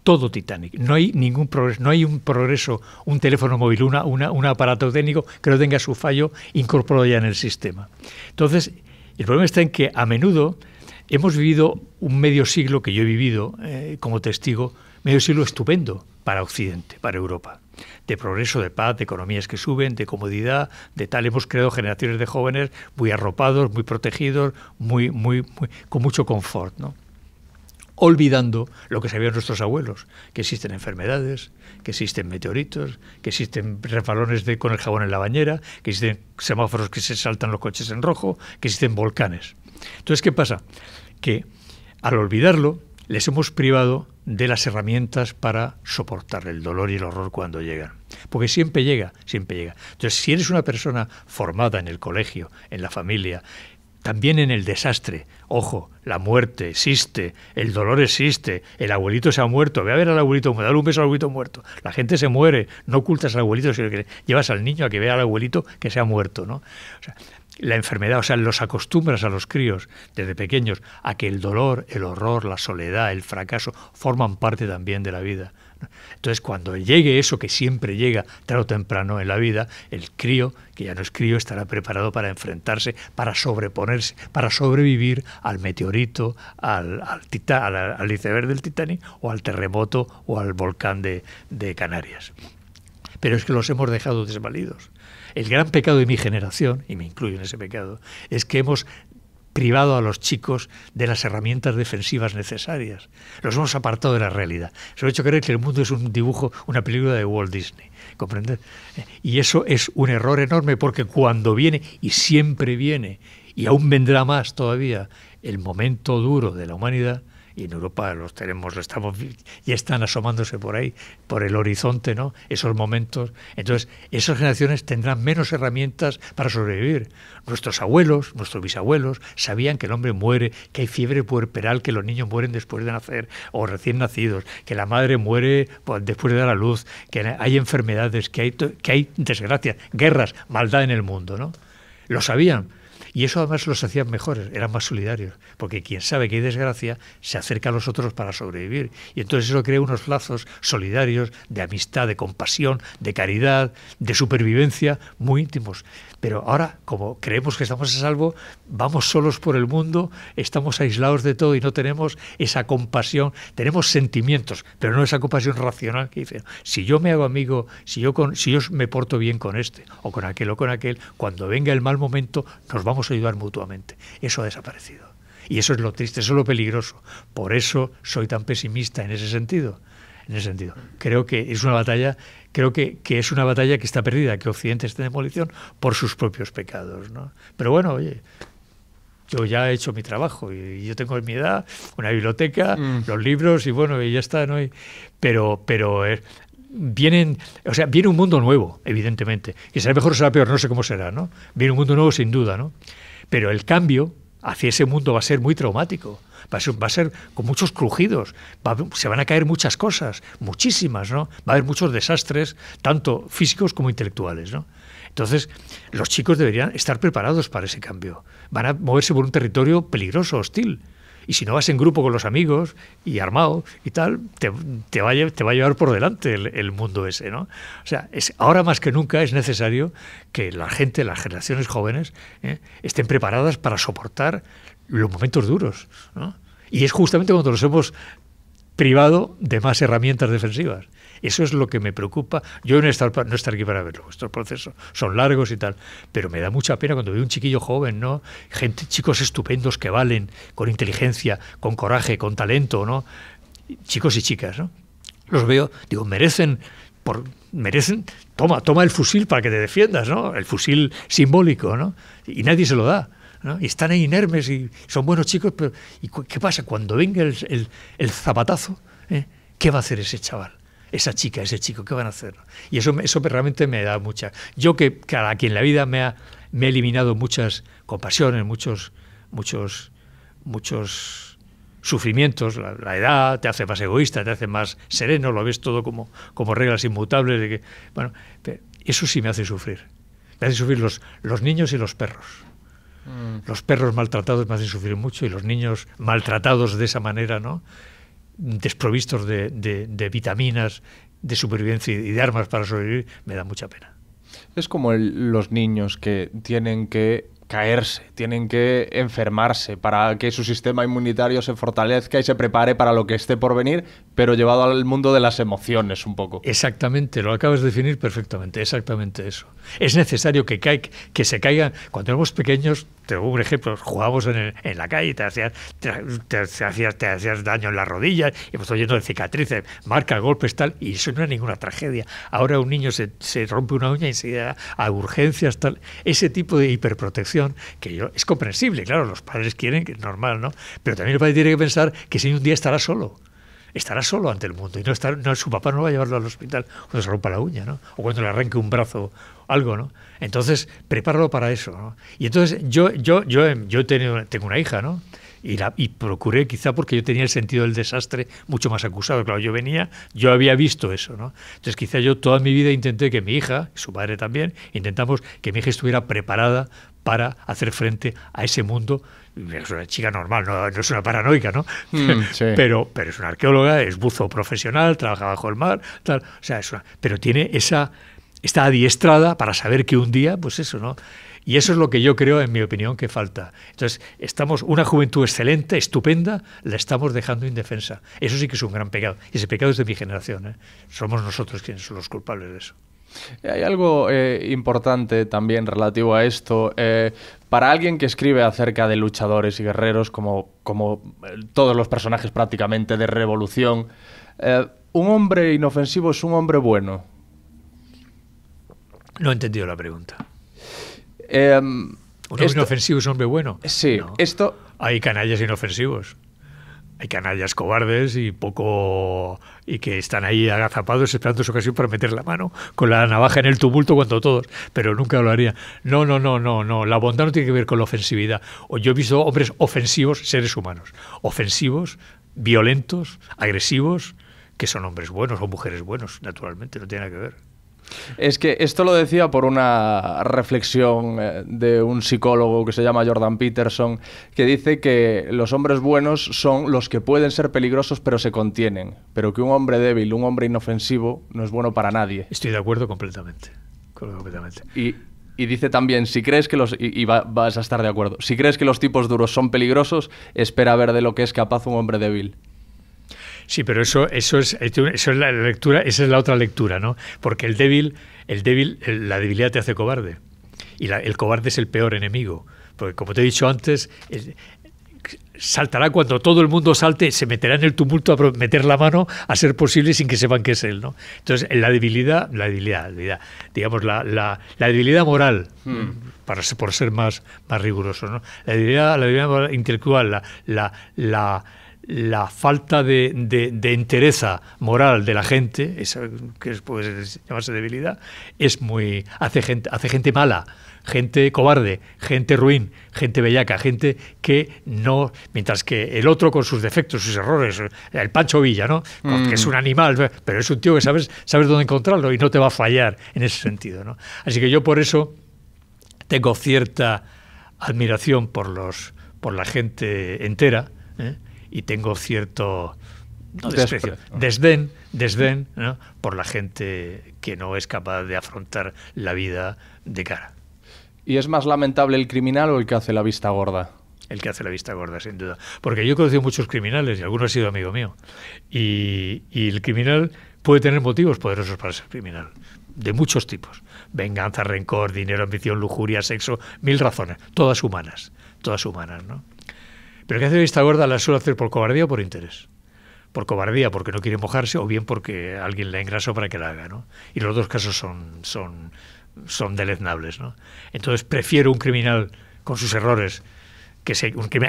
Todo Titanic. No hay ningún progreso, no hay un progreso, un teléfono móvil, una, un aparato técnico que no tenga su fallo incorporado ya en el sistema. Entonces, el problema está en que a menudo hemos vivido un medio siglo que yo he vivido eh, como testigo, medio siglo estupendo para Occidente, para Europa de progreso, de paz, de economías que suben, de comodidad, de tal. Hemos creado generaciones de jóvenes muy arropados, muy protegidos, muy, muy con mucho confort. ¿no? olvidando lo que sabían nuestros abuelos, que existen enfermedades, que existen meteoritos, que existen refalones de, con el jabón en la bañera, que existen semáforos que se saltan los coches en rojo, que existen volcanes. Entonces, ¿qué pasa? Que al olvidarlo, les hemos privado de las herramientas para soportar el dolor y el horror cuando llegan. Porque siempre llega, siempre llega. Entonces, si eres una persona formada en el colegio, en la familia, también en el desastre, ojo, la muerte existe, el dolor existe, el abuelito se ha muerto, ve a ver al abuelito, me da un beso al abuelito muerto, la gente se muere, no ocultas al abuelito, sino que llevas al niño a que vea al abuelito que se ha muerto, ¿no? la enfermedad, o sea, los acostumbras a los críos desde pequeños a que el dolor, el horror, la soledad, el fracaso forman parte también de la vida. Entonces, cuando llegue eso que siempre llega tarde o temprano en la vida, el crío, que ya no es crío, estará preparado para enfrentarse, para sobreponerse, para sobrevivir al meteorito, al, al, iceberg del Titanic o al terremoto o al volcán de, de Canarias. Pero es que los hemos dejado desvalidos. El gran pecado de mi generación, y me incluyo en ese pecado, es que hemos privado a los chicos de las herramientas defensivas necesarias. Los hemos apartado de la realidad. Se lo hecho creer que el mundo es un dibujo, una película de Walt Disney. ¿Comprender? Y eso es un error enorme porque cuando viene, y siempre viene, y aún vendrá más todavía, el momento duro de la humanidad, y en Europa los tenemos, y están asomándose por ahí, por el horizonte, ¿no? Esos momentos. Entonces, esas generaciones tendrán menos herramientas para sobrevivir. Nuestros abuelos, nuestros bisabuelos, sabían que el hombre muere, que hay fiebre puerperal, que los niños mueren después de nacer o recién nacidos, que la madre muere pues, después de dar a luz, que hay enfermedades, que hay, que hay desgracias, guerras, maldad en el mundo, ¿no? Lo sabían y eso además los hacían mejores, eran más solidarios, porque quien sabe que hay desgracia se acerca a los otros para sobrevivir. Y entonces eso crea unos lazos solidarios de amistad, de compasión, de caridad, de supervivencia, muy íntimos. Pero ahora, como creemos que estamos a salvo, vamos solos por el mundo, estamos aislados de todo y no tenemos esa compasión, tenemos sentimientos, pero no esa compasión racional que dice, si yo me hago amigo, si yo, si yo me porto bien con este o con aquel o con aquel, cuando venga el mal momento nos vamos ayudar mutuamente. Eso ha desaparecido. Y eso es lo triste, eso es lo peligroso. Por eso soy tan pesimista en ese sentido. En ese sentido, creo que es una batalla, creo que, que es una batalla que está perdida, que Occidente está en demolición por sus propios pecados, Pero bueno, oye, yo ya he hecho mi trabajo y yo tengo en mi edad una biblioteca, mm. los libros y bueno, y ya está, ¿no? pero pero eh, vienen, o sea, viene un mundo nuevo, evidentemente. Y será mejor o será peor, no sé cómo será, ¿no? Viene un mundo nuevo sin duda, ¿no? Pero el cambio hacia ese mundo va a ser muy traumático, va a ser, con muchos crujidos, se van a caer muchas cosas, muchísimas, ¿no? Va a haber muchos desastres, tanto físicos como intelectuales, ¿no? Entonces, los chicos deberían estar preparados para ese cambio. Van a moverse por un territorio peligroso, hostil. Y si no vas en grupo con los amigos y armado y tal, te, te, va, a, te va, a llevar por delante el, mundo ese, ¿no? O sea, es, ahora más que nunca es necesario que la gente, las generaciones jóvenes, ¿eh? estén preparadas para soportar los momentos duros, ¿no? Y es justamente cuando los hemos privado de más herramientas defensivas. Eso es lo que me preocupa. Yo no estar, no aquí para verlo. Estos procesos son largos y tal. Pero me da mucha pena cuando veo un chiquillo joven, ¿no? Gente, chicos estupendos que valen, con inteligencia, con coraje, con talento, ¿no? Chicos y chicas, ¿no? Los veo, digo, merecen por, merecen, toma, toma el fusil para que te defiendas, ¿no? El fusil simbólico, ¿no? Y nadie se lo da. ¿no? Y están ahí inermes y son buenos chicos, pero ¿y qué pasa? Cuando venga el, zapatazo, ¿eh? ¿qué va a hacer ese chaval? esa chica, ese chico, ¿qué van a hacer? Y eso, eso realmente me da mucha... Yo que, cada a quien la vida me ha, me ha eliminado muchas compasiones, muchos, muchos, muchos sufrimientos, la, edad te hace más egoísta, te hace más sereno, lo ves todo como, como reglas inmutables. De que, bueno, eso sí me hace sufrir. Me hace sufrir los, los niños y los perros. Mm. Los perros maltratados me hacen sufrir mucho y los niños maltratados de esa manera, ¿no? desprovistos de, vitaminas, de supervivencia y de armas para sobrevivir, me da mucha pena. Es como los niños que tienen que caerse, tienen que enfermarse para que su sistema inmunitario se fortalezca y se prepare para lo que esté por venir, pero llevado al mundo de las emociones un poco. Exactamente, lo acabas de definir perfectamente, exactamente eso. Es necesario que, que se caiga, cuando éramos pequeños, te doy un ejemplo, jugábamos en, en la calle, te hacías, te, hacías, daño en las rodillas, y pues lleno de cicatrices, marca golpes, tal, y eso no era ninguna tragedia. Ahora un niño se, se rompe una uña y se da a urgencias, tal. Ese tipo de hiperprotección que yo, es comprensible, claro, los padres quieren, que es normal, ¿no? Pero también el padre tiene que pensar que si un día estará solo, estará solo ante el mundo y no, estar, no su papá no va a llevarlo al hospital cuando se rompa la uña, ¿no? O cuando le arranque un brazo, algo, ¿no? Entonces, prepáralo para eso, ¿no? Y entonces yo, yo, yo, em, yo tengo, una hija, ¿no? Y, la, procuré quizá porque yo tenía el sentido del desastre mucho más acusado. Claro, yo venía, yo había visto eso, ¿no? Entonces quizá yo toda mi vida intenté que mi hija, su padre también, intentamos que mi hija estuviera preparada para hacer frente a ese mundo. Es una chica normal, no, es una paranoica, ¿no? Hmm, pero, es una arqueóloga, es buzo profesional, trabaja bajo el mar, tal. O sea, pero tiene esa. está adiestrada para saber que un día, pues eso, ¿no? Y eso es lo que yo creo, en mi opinión, que falta. Entonces, estamos una juventud excelente, estupenda, la estamos dejando indefensa. Eso sí que es un gran pecado. Y ese pecado es de mi generación. ¿eh? Somos nosotros quienes somos los culpables de eso. Hay algo eh, importante también relativo a esto. Eh, para alguien que escribe acerca de luchadores y guerreros, como, eh, todos los personajes prácticamente de Revolución, ¿un hombre inofensivo es un hombre bueno? No he entendido la pregunta. Em, ¿Un hombre inofensivo es un hombre bueno? Sí, esto... Hay canallas inofensivos hay canallas cobardes y poco y que están ahí agazapados esperando su ocasión para meter la mano con la navaja en el tumulto cuando todos, pero nunca lo haría. No, no, no, no, no. La bondad no tiene que ver con la ofensividad. Yo he visto hombres ofensivos, seres humanos, ofensivos, violentos, agresivos, que son hombres buenos o mujeres buenos, naturalmente, no tiene nada que ver. Es que esto lo decía por una reflexión eh, de un psicólogo que se llama Jordan Peterson, que dice que los hombres buenos son los que pueden ser peligrosos pero se contienen, pero que un hombre débil, un hombre inofensivo, no es bueno para nadie. Estoy de acuerdo completamente. Y, dice también, si crees que los... Y, vas a estar de acuerdo. Si crees que los tipos duros son peligrosos, espera ver de lo que es capaz un hombre débil. Sí, pero eso, eso, es, eso es la lectura, esa es la otra lectura, ¿no? Porque el débil, el débil, la debilidad te hace cobarde. Y el cobarde es el peor enemigo. Porque como te he dicho antes, saltará cuando todo el mundo salte, se meterá en el tumulto a meter la mano a ser posible sin que sepan que es él, ¿no? Entonces, la debilidad, la debilidad, digamos, la, debilidad moral, hmm. para, por ser más, más riguroso, ¿no? La debilidad, la debilidad intelectual, la, la la falta de, de, entereza moral de la gente, que puede llamarse debilidad, es muy hace gente, hace gente mala, gente cobarde, gente ruin, gente bellaca, gente que no, mientras que el otro con sus defectos, sus errores, el Pancho Villa, ¿no? Que mm. es un animal, pero es un tío que sabes, sabes dónde encontrarlo y no te va a fallar en ese sentido, ¿no? Así que yo por eso tengo cierta admiración por los por la gente entera. ¿eh? y tengo cierto desprecio, desdén, desdén por la gente que no es capaz de afrontar la vida de cara. ¿Y es más lamentable el criminal o el que hace la vista gorda? El que hace la vista gorda, sin duda. Porque yo he conocido muchos criminales y alguno ha sido amigo mío. Y, y el criminal puede tener motivos poderosos para ser criminal, de muchos tipos. Venganza, rencor, dinero, ambición, lujuria, sexo, mil razones, todas humanas, todas humanas, ¿no? Pero que hace vista gorda la suele hacer por cobardía o por interés. Por cobardía, porque no quiere mojarse, o bien porque alguien la engrasó para que la haga. ¿no? Y los dos casos son, son, son deleznables. ¿no? Entonces prefiero un criminal con sus errores que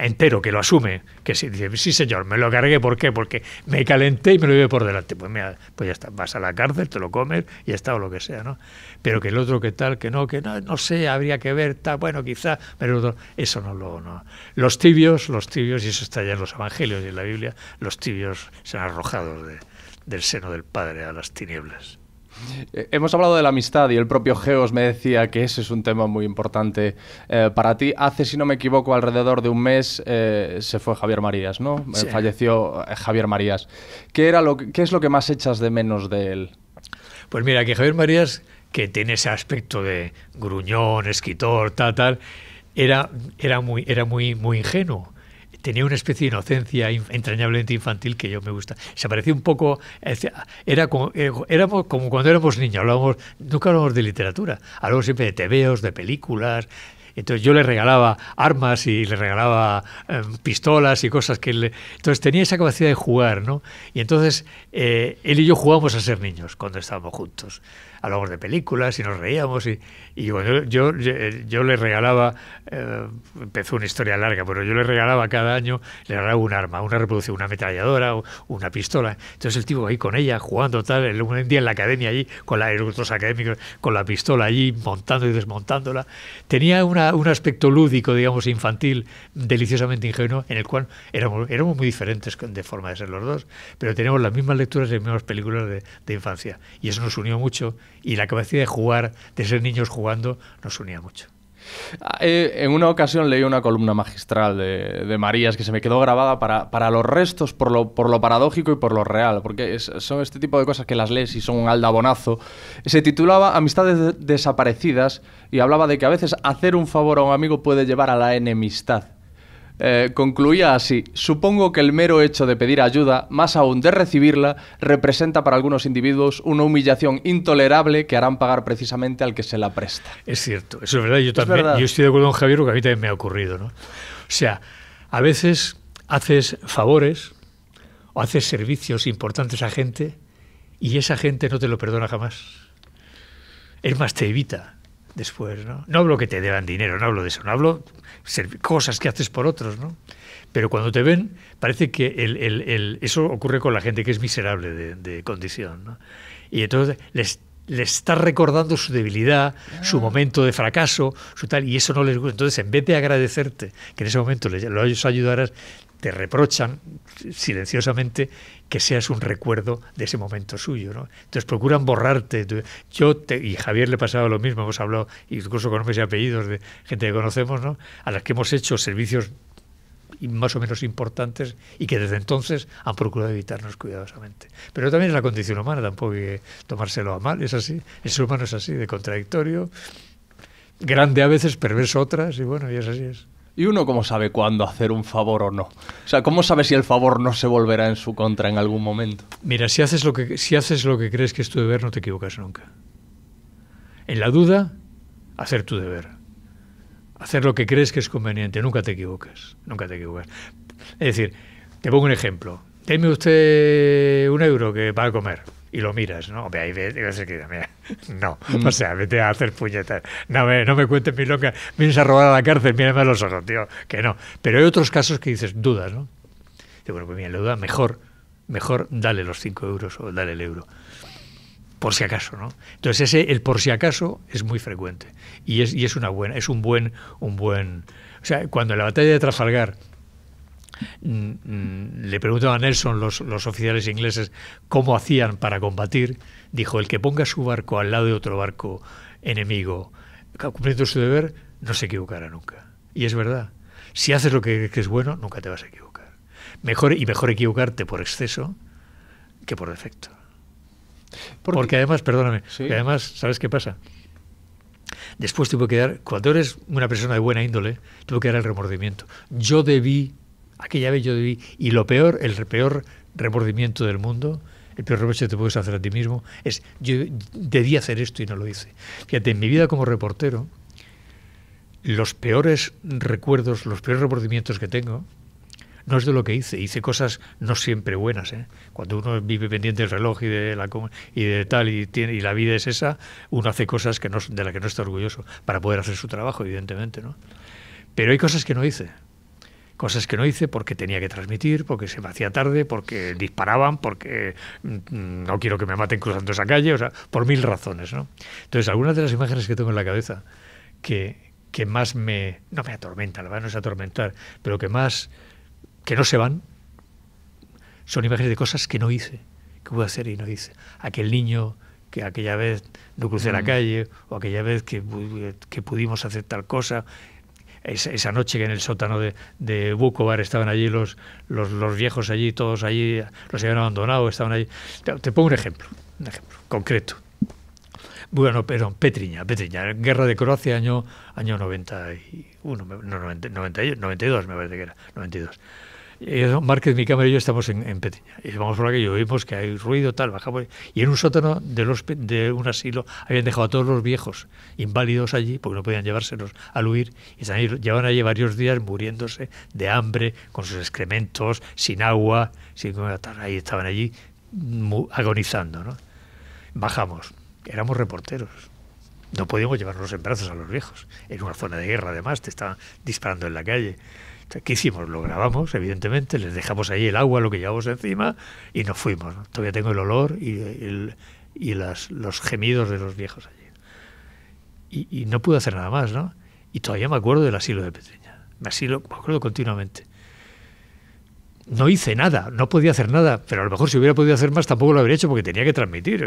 entero que lo asume, que dice, sí señor, me lo cargué, ¿por qué? Porque me calenté y me lo llevé por delante. Pues mira, pues ya está, vas a la cárcel, te lo comes y está o lo que sea, ¿no? Pero que el otro que tal, que no, que no, no sé, habría que ver, tal, bueno, quizá, pero eso no lo... No. Los tibios, los tibios, y eso está ya en los evangelios y en la Biblia, los tibios se han arrojado del seno del Padre a las tinieblas. Eh, hemos hablado de la amistad y el propio Geos me decía que ese es un tema muy importante eh, para ti. Hace, si no me equivoco, alrededor de un mes eh, se fue Javier Marías, ¿no? Falleció Javier Marías. ¿Qué, era lo, es lo que más echas de menos de él? Pues mira, que Javier Marías, que tiene ese aspecto de gruñón, escritor, tal, tal, era, era, muy, era muy, muy ingenuo tenía una especie de inocencia entrañablemente infantil que yo me gusta. Se parecía un poco, era como, eh, éramos como cuando éramos niños, hablábamos, nunca hablábamos de literatura, hablábamos siempre de tebeos, de películas. Entonces yo le regalaba armas y le regalaba em, pistolas y cosas que le... Entonces tenía esa capacidad de jugar, ¿no? Y entonces eh, él y yo jugábamos a ser niños cuando estábamos juntos hablábamos de películas y nos reíamos. Y, yo, yo, le regalaba, eh, empezó una historia larga, pero yo le regalaba cada año, le regalaba un arma, una reproducción, una ametralladora o una pistola. Entonces el tipo ahí con ella, jugando tal, un día en la academia allí, con la, académicos, con la pistola allí, montando y desmontándola. Tenía un aspecto lúdico, digamos, infantil, deliciosamente ingenuo, en el cual éramos, éramos muy diferentes de forma de ser los dos, pero teníamos las mismas lecturas y las mismas películas de, de infancia. Y eso nos unió mucho y la capacidad de jugar, de ser niños jugando, nos unía mucho. Ah, eh, en una ocasión leí una columna magistral de, Marías que se me quedó grabada para, los restos, por lo, por lo, paradójico y por lo real, porque son este tipo de cosas que las lees y son un aldabonazo. Se titulaba Amistades desaparecidas y hablaba de que a veces hacer un favor a un amigo puede llevar a la enemistad. Eh, concluía así, supongo que el mero hecho de pedir ayuda, más aún de recibirla, representa para algunos individuos una humillación intolerable que harán pagar precisamente al que se la presta. Es cierto, eso es verdad, yo también, yo estoy de acuerdo con Javier, porque a mí también me ha ocurrido, ¿no? O sea, a veces haces favores o haces servicios importantes a gente y esa gente no te lo perdona jamás. Es más, te evita después, ¿no? No hablo que te deban dinero, no hablo de eso, no hablo cosas que haces por otros, ¿no? Pero cuando te ven, parece que eso ocurre con la gente que es miserable de, condición, ¿no? Y entonces les le está recordando su debilidad, su ah. momento de fracaso, su tal, y eso no les gusta. Entonces, en vez de agradecerte que en ese momento les, los ayudarás, te reprochan silenciosamente que seas un recuerdo de ese momento suyo. ¿no? Entonces procuran borrarte. Yo te, y Javier le pasaba lo mismo, hemos hablado, incluso con nombres y apellidos de gente que conocemos, ¿no? a las que hemos hecho servicios más o menos importantes y que desde entonces han procurado evitarnos cuidadosamente. Pero también es la condición humana, tampoco hay que tomárselo a mal, es así, el ser humano es así, de contradictorio, grande a veces, perverso otras, y bueno, y es así es. ¿Y uno cómo sabe cuándo hacer un favor o no? O sea, ¿cómo sabe si el favor no se volverá en su contra en algún momento? Mira, si haces lo que, si haces lo que crees que es tu deber, no te equivocas nunca. En la duda, hacer tu deber. Hacer lo que crees que es conveniente. Nunca te equivocas. Nunca te equivocas. Es decir, te pongo un ejemplo. Deme usted un euro que para comer y lo miras, ¿no? ahí no, mm. o sea, vete a hacer puñetas. No me, no me cuentes loca. vienes a robar a la cárcel, mírame a los ojos, tío, que no. Pero hay otros casos que dices, dudas, ¿no? bueno, pues mira, la duda, mejor, mejor dale los 5 euros o dale el euro. Por si acaso, ¿no? Entonces ese, el por si acaso es muy frecuente. Y es, y es una buena, es un buen, un buen. O sea, cuando en la batalla de Trafalgar Mm, mm, le preguntaban a Nelson los, oficiales ingleses cómo hacían para combatir, dijo, el que ponga su barco al lado de otro barco enemigo, cumpliendo su deber, no se equivocará nunca. Y es verdad, si haces lo que, es bueno, nunca te vas a equivocar. Mejor, y mejor equivocarte por exceso que por defecto. Porque, además, perdóname, además, ¿sabes qué pasa? Después tuvo que dar, cuando eres una persona de buena índole, tuvo que dar el remordimiento. Yo debí aquella ah, vez yo viví, y lo peor, el peor remordimiento del mundo, el peor remordimiento que te puedes hacer a ti mismo, es yo debí hacer esto y no lo hice. Fíjate, en mi vida como reportero, los peores recuerdos, los peores remordimientos que tengo, no es de lo que hice, hice cosas no siempre buenas. ¿eh? Cuando uno vive pendiente del reloj y de, la, y de tal y, y la vida es esa, uno hace cosas que no, de las que no está orgulloso para poder hacer su trabajo, evidentemente. ¿no? Pero hay cosas que no hice cosas que no hice porque tenía que transmitir, porque se me hacía tarde, porque disparaban, porque mm, no quiero que me maten cruzando esa calle, o sea, por mil razones, ¿no? Entonces, algunas de las imágenes que tengo en la cabeza que, que más me, no me atormentan, la verdad no es atormentar, pero que más, que no se van, son imágenes de cosas que no hice, que pude hacer y no hice. Aquel niño que aquella vez no crucé la mm. calle, o aquella vez que, que, pudimos hacer tal cosa esa noche que en el sótano de, de estaban allí los, los, los, viejos allí, todos allí, los habían abandonado, estaban allí. Te, pongo un ejemplo, un ejemplo concreto. Bueno, pero Petriña, Petriña, guerra de Croacia, año, año 91, no, 92 me parece que era, 92. Márquez, mi cámara y yo estamos en, en Y vamos por aquello, vimos que hay ruido, tal, bajamos. Y en un sótano de, los, de un asilo habían dejado a todos los viejos inválidos allí porque no podían llevárselos al huir. Y están allí varios días muriéndose de hambre, con sus excrementos, sin agua. Sin, ahí estaban allí agonizando. ¿no? Bajamos. Éramos reporteros no podíamos llevarnos en brazos a los viejos. En una zona de guerra, además, te estaban disparando en la calle. ¿Qué hicimos? Lo grabamos, evidentemente, les dejamos ahí el agua, lo que llevamos encima, y nos fuimos. Todavía tengo el olor y, y los gemidos de los viejos allí. Y, no pude hacer nada más, ¿no? Y todavía me acuerdo del asilo de Petreña. Me, asilo, me acuerdo continuamente no hice nada, no podía hacer nada, pero a lo mejor si hubiera podido hacer más tampoco lo habría hecho porque tenía que transmitir,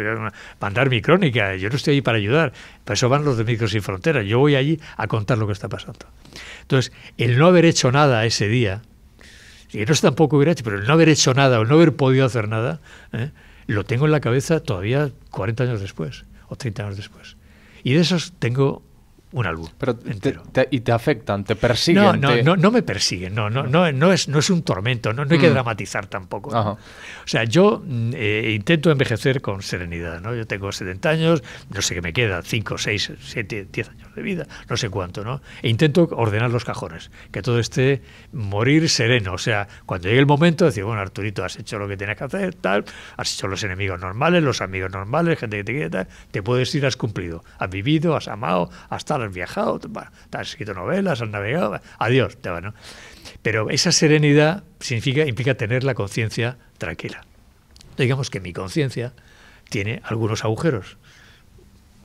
mandar mi crónica, yo no estoy ahí para ayudar, para eso van los de Médicos Sin Fronteras, yo voy allí a contar lo que está pasando. Entonces, el no haber hecho nada ese día, y no sé tampoco hubiera hecho, pero el no haber hecho nada o no haber podido hacer nada, ¿eh? lo tengo en la cabeza todavía 40 años después o 30 años después. Y de esos tengo un álbum. Pero y te afectan, te persiguen. No, no, no, me persiguen, no, no, no, es, no es un tormento, no, no hay que mm. dramatizar tampoco. O sea, yo mm, eh, intento envejecer con serenidad, ¿no? Yo tengo 70 años, no sé qué me queda, 5, 6, 7, 10 años de vida, no sé cuánto, ¿no? E intento ordenar los cajones, que todo esté morir sereno, o sea, cuando llegue el momento, decir, bueno, Arturito, has hecho lo que tenías que hacer, tal, has hecho los enemigos normales, los amigos normales, gente que te quiere, tal, te puedes ir, has cumplido, has vivido, has amado, has tal, has viajado, has escrito novelas, has navegado, adiós, te va, ¿no? Pero esa serenidad significa, implica tener la conciencia tranquila. Digamos que mi conciencia tiene algunos agujeros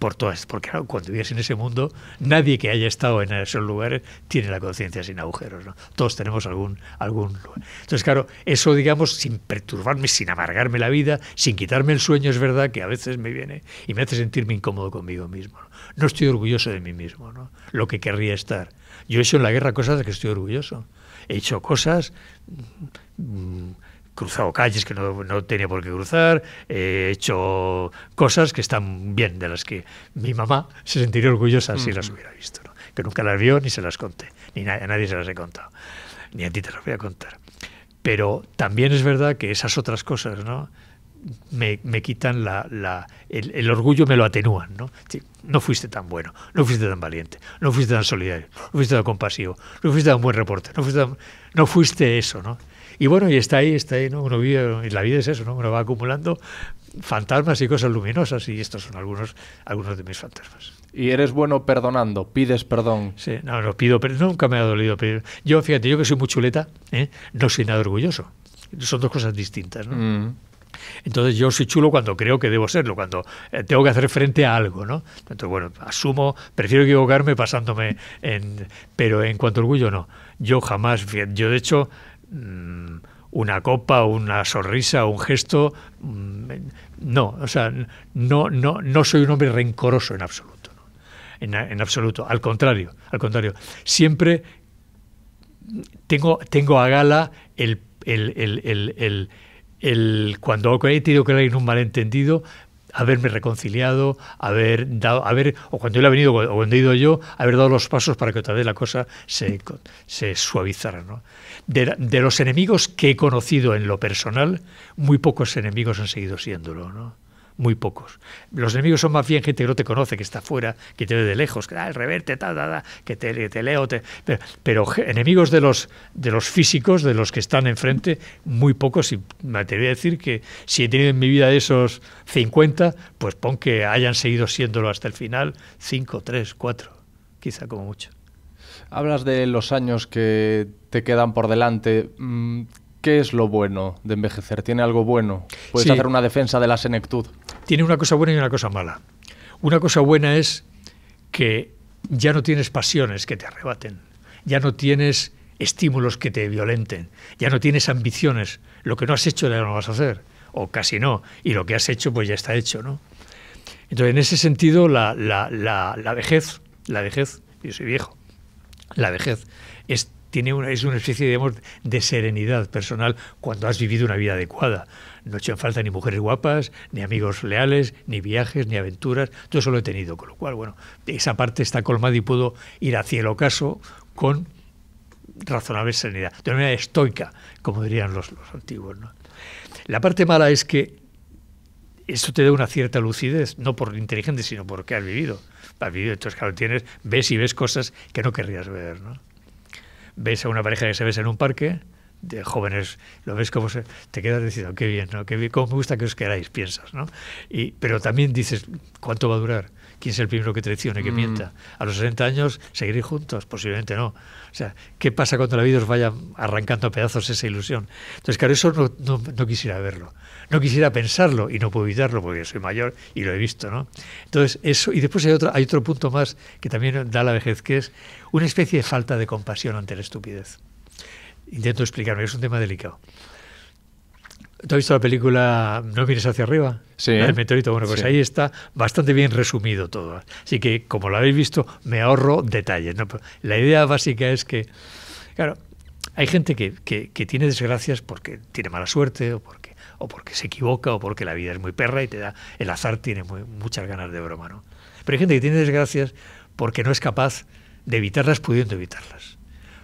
por todas, porque cuando vives en ese mundo, nadie que haya estado en esos lugares tiene la conciencia sin agujeros, ¿no? Todos tenemos algún, algún lugar. Entonces, claro, eso, digamos, sin perturbarme, sin amargarme la vida, sin quitarme el sueño, es verdad que a veces me viene y me hace sentirme incómodo conmigo mismo. No, estoy orgulloso de mí mismo, ¿no? Lo que querría estar. Yo he hecho en la guerra cosas de que estoy orgulloso. He hecho cosas... Mm, cruzado calles que no, no, tenía por qué cruzar, eh, he hecho cosas que están bien, de las que mi mamá se sentiría orgullosa si las hubiera visto, ¿no? que nunca las vio ni se las conté, ni a nadie se las he contado, ni a ti te las voy a contar. Pero también es verdad que esas otras cosas, ¿no? Me, me, quitan la, la el, orgullo, me lo atenúan. ¿no? no fuiste tan bueno, no fuiste tan valiente, no fuiste tan solidario, no fuiste tan compasivo, no fuiste tan buen reporte, no fuiste, no fuiste eso. ¿no? Y bueno, y está ahí, está ahí, ¿no? Uno vive, y la vida es eso, ¿no? Uno va acumulando fantasmas y cosas luminosas, y estos son algunos, algunos de mis fantasmas. Y eres bueno perdonando, pides perdón. Sí, no, no pido pero nunca me ha dolido pedir. Yo, fíjate, yo que soy muy chuleta, ¿eh? no soy nada orgulloso. Son dos cosas distintas, ¿no? Mm. Entonces yo soy chulo cuando creo que debo serlo, cuando eh, tengo que hacer frente a algo, ¿no? Entonces, bueno, asumo, prefiero equivocarme pasándome en... Pero en cuanto a orgullo, no. Yo jamás, yo de hecho, Mm, una copa, una sonrisa, un gesto. Mm, no, o sea, no, no, no soy un hombre rencoroso en absoluto. En, absoluto. Al contrario, al contrario. Siempre tengo, tengo a gala el, el, el cuando he tenido que leer un malentendido, haberme reconciliado, haber dado, haber, o cuando él ha venido o cuando he ido yo, haber dado los pasos para que otra vez la cosa se, suavizara. ¿no? De, de, los enemigos que he conocido en lo personal, muy pocos enemigos han seguido siéndolo. ¿no? muy pocos. Los enemigos son más bien gente que no te conoce, que está fuera, que te ve de lejos, que da ah, el reverte, ta, que te, te leo. Te, pero, enemigos de los, de los físicos, de los que están enfrente, muy pocos. Y me voy a decir que si he tenido en mi vida esos 50, pues pon que hayan seguido siéndolo hasta el final, 5, 3, 4, quizá como mucho. Hablas de los años que te quedan por delante. Mm, ¿Qué es lo bueno de envejecer? ¿Tiene algo bueno? ¿Puedes hacer una defensa de la senectud? Tiene una cosa buena y una cosa mala. Una cosa buena es que ya no tienes pasiones que te arrebaten, ya no tienes estímulos que te violenten, ya no tienes ambiciones. Lo que no has hecho ya no lo vas a hacer, o casi no, y lo que has hecho pues ya está hecho, ¿no? Entonces, en ese sentido, la, la vejez, la vejez, yo soy viejo, la vejez es es una especie digamos, de serenidad personal cuando has vivido una vida adecuada. No hecho falta ni mujeres guapas, ni amigos leales, ni viajes, ni aventuras. Todo eso lo he tenido, con lo cual, bueno, esa parte está colmada y puedo ir hacia el ocaso con razonable serenidad, de una manera estoica, como dirían los, los antiguos. ¿no? La parte mala es que eso te da una cierta lucidez, no por inteligente, sino porque has vivido. Has vivido, entonces claro, tienes, ves y ves cosas que no querrías ver, ¿no? ves a una pareja que se besa en un parque, de jóvenes, lo ves como se, te quedas diciendo, qué bien, ¿no? cómo me gusta que os queráis, piensas, ¿no? Y, pero también dices, ¿cuánto va a durar? quién es el primero que traicione, que mm. mienta. A los 60 años, ¿seguiréis juntos? Posiblemente no. O sea, ¿qué pasa cuando la vida os vaya arrancando a pedazos esa ilusión? Entonces, claro, eso no, no, no quisiera verlo. No quisiera pensarlo y no puedo evitarlo porque soy mayor y lo he visto, ¿no? Entonces, eso. Y después hay otro, hay otro punto más que también da la vejez, que es una especie de falta de compasión ante la estupidez. Intento explicarme, es un tema delicado. ¿Tú has visto la película No mires hacia arriba? Sí. El meteorito. Bueno, pues ahí está bastante bien resumido todo. Así que, como lo habéis visto, me ahorro detalles. La idea básica es que, claro, hay gente que, tiene desgracias porque tiene mala suerte o porque, o porque se equivoca o porque la vida es muy perra y te da el azar tiene muchas ganas de broma, ¿no? Pero hay gente que tiene desgracias porque no es capaz de evitarlas pudiendo evitarlas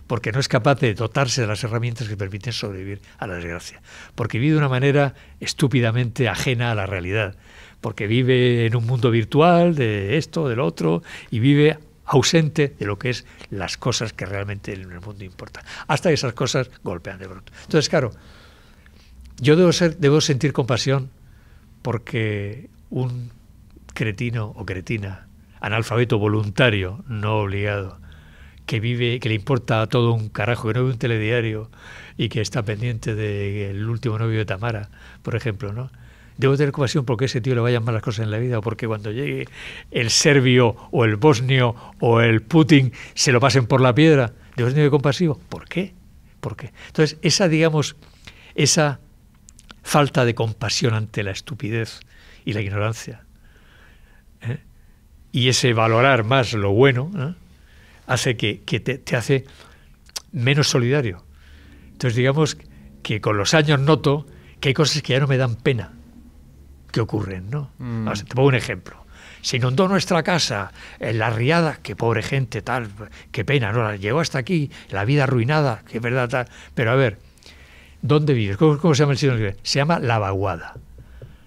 porque no es capaz de dotarse de las herramientas que permiten sobrevivir a la desgracia, porque vive de una manera estúpidamente ajena a la realidad, porque vive en un mundo virtual de esto, del otro, y vive ausente de lo que es las cosas que realmente en el mundo importan, hasta que esas cosas golpean de pronto. Entonces, claro, yo debo, ser, debo sentir compasión porque un cretino o cretina, analfabeto voluntario, no obligado, que vive, que le importa a todo un carajo, que no ve un telediario y que está pendiente del último novio de Tamara, por ejemplo, ¿no? Debo tener compasión porque ese tío le vayan malas cosas en la vida o porque cuando llegue el serbio o el bosnio o el Putin se lo pasen por la piedra. Debo tener compasivo. ¿Por qué? ¿Por qué? Entonces, esa, digamos, esa falta de compasión ante la estupidez y la ignorancia ¿eh? y ese valorar más lo bueno, ¿no? hace que, te, hace menos solidario. Entonces digamos que con los años noto que hay cosas que ya no me dan pena que ocurren, ¿no? Mm. te pongo un ejemplo. Se inundó nuestra casa en eh, la riada, ¡Qué pobre gente, tal, qué pena, ¿no? Llegó hasta aquí, la vida arruinada, que verdad, tal. Pero a ver, ¿dónde vives? ¿Cómo, se llama el sitio? Se llama La Vaguada.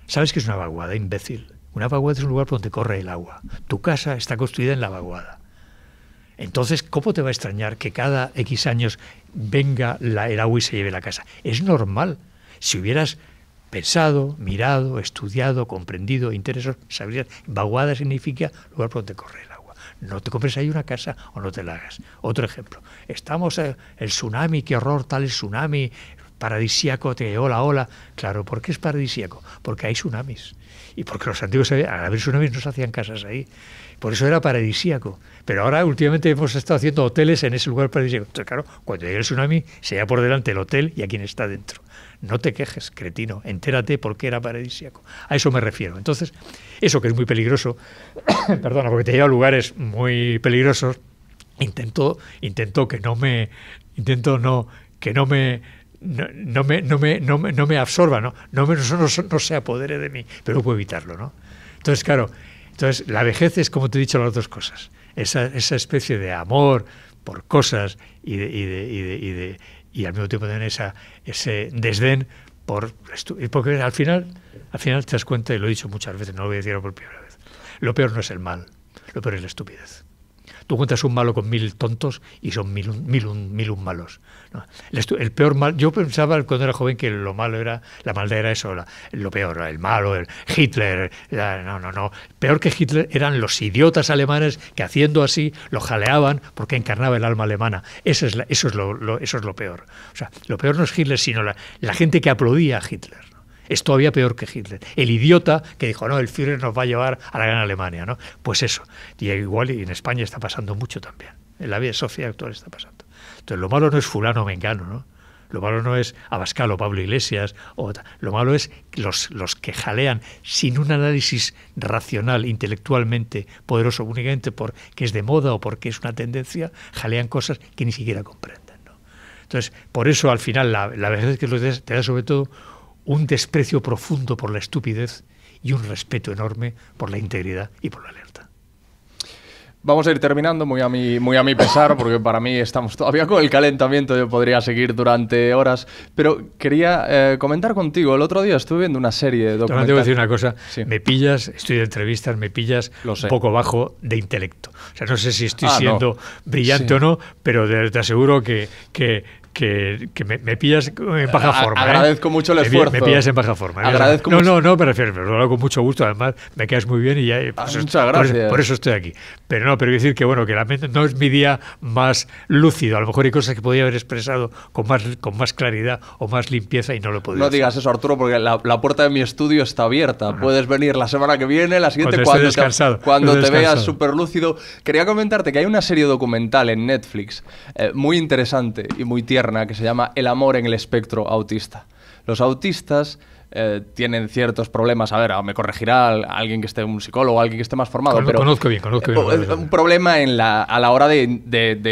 ¿Sabes qué es una vaguada, imbécil? Una vaguada es un lugar donde corre el agua. Tu casa está construida en la vaguada. Entonces, ¿cómo te va a extrañar que cada X años venga la, el agua y se lleve la casa? Es normal. Si hubieras pensado, mirado, estudiado, comprendido, interesado, sabrías. Vaguada significa lugar por donde corre el agua. No te compres ahí una casa o no te la hagas. Otro ejemplo. Estamos eh, el tsunami, qué horror, tal el tsunami paradisíaco, te ola, ola. Claro, ¿por qué es paradisíaco? Porque hay tsunamis. Y porque los antiguos, eh, al haber tsunamis, no se hacían casas ahí. Por eso era paradisíaco. Pero ahora últimamente hemos estado haciendo hoteles en ese lugar paradisíaco. Entonces, claro, cuando llegue el tsunami, se lleva por delante el hotel y a quien está dentro. No te quejes, cretino, entérate por qué era paradisíaco. A eso me refiero. Entonces, eso que es muy peligroso, perdona, porque te lleva a lugares muy peligrosos, intento, intento que no me, intento no, que no me, no, me, no, me, no, me, absorba, ¿no? No, no, se apodere de mí, pero puedo evitarlo, ¿no? Entonces, claro, entonces, la vejez es, como te he dicho, las dos cosas. Esa, esa especie de amor por cosas y, de, y, y, y, al mismo tiempo tener esa, ese desdén por... Porque al final, al final te das cuenta, y lo he dicho muchas veces, no lo voy a decir por primera vez, lo peor no es el mal, lo peor es la estupidez. Tú encuentras un malo con mil tontos y son mil un, malos. El, peor mal, yo pensaba cuando era joven que lo malo era, la maldad era eso, lo peor, el malo, Hitler, no, no, no. Peor que Hitler eran los idiotas alemanes que haciendo así lo jaleaban porque encarnaba el alma alemana. Eso es, eso es, lo, peor. O sea, lo peor no es Hitler, sino la gente que aplaudía a Hitler es todavía peor que Hitler. El idiota que dijo, no, el Führer nos va a llevar a la gran Alemania, ¿no? Pues eso. Y igual en España está pasando mucho también. En la vida Sofía actual está pasando. Entonces, lo malo no es fulano mengano, ¿no? Lo malo no es Abascal o Pablo Iglesias, o, lo malo es los, los que jalean sin un análisis racional, intelectualmente poderoso, únicamente porque es de moda o porque es una tendencia, jalean cosas que ni siquiera comprenden. ¿no? Entonces, por eso al final la, la es que los te da sobre todo un desprecio profundo por la estupidez y un respeto enorme por la integridad y por la alerta. Vamos a ir terminando, muy a, mi, muy a mi pesar, porque para mí estamos todavía con el calentamiento, yo podría seguir durante horas, pero quería eh, comentar contigo, el otro día estuve viendo una serie de documentales... Te voy a decir una cosa, me pillas, estoy de entrevistas, me pillas un poco bajo de intelecto. O sea, no sé si estoy ah, siendo brillante o no, pero te, aseguro que que, me, pillas en baja forma. ¿eh? agradezco mucho el esfuerzo. Me pillas en baja forma. no, no, no, me pero lo hago con mucho gusto, además me quedas muy bien y ya... Eh, ah, pues, por, eso estoy aquí. Pero no, pero decir que bueno, que no es mi día más lúcido, a lo mejor hay cosas que podía haber expresado con más, con más claridad o más limpieza y no lo podía No digas eso, Arturo, porque la, puerta de mi estudio está abierta, puedes venir la semana que viene, la siguiente, cuando, cuando te, veas súper lúcido. Quería comentarte que hay una serie documental en Netflix eh, muy interesante y muy tierna que se llama El amor en el espectro autista. Los autistas eh, tienen ciertos problemas. A ver, me corregirá alguien que esté un psicólogo, alguien que esté más formado. pero conozco bien, conozco bien. Eh, eh, un problema en la, a la hora de,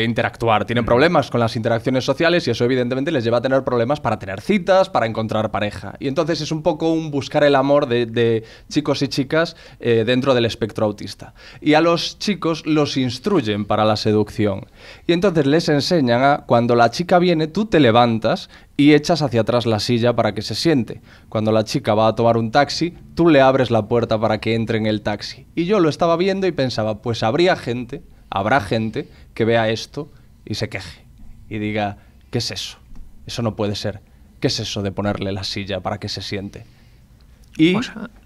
interactuar. Tienen problemas con las interacciones sociales y eso evidentemente les lleva a tener problemas para tener citas, para encontrar pareja. Y entonces es un poco un buscar el amor de, chicos y chicas dentro del espectro autista. Y a los chicos los instruyen para la seducción. Y entonces les enseñan a cuando la chica viene, tú te levantas y echas hacia atrás la silla para que se siente. Cuando la chica va a tomar un taxi, tú le abres la puerta para que entre en el taxi. Y yo lo estaba viendo y pensaba, pues habría gente, habrá gente que vea esto y se queje y diga, ¿qué es eso? Eso no puede ser. ¿Qué es eso de ponerle la silla para que se siente? Y,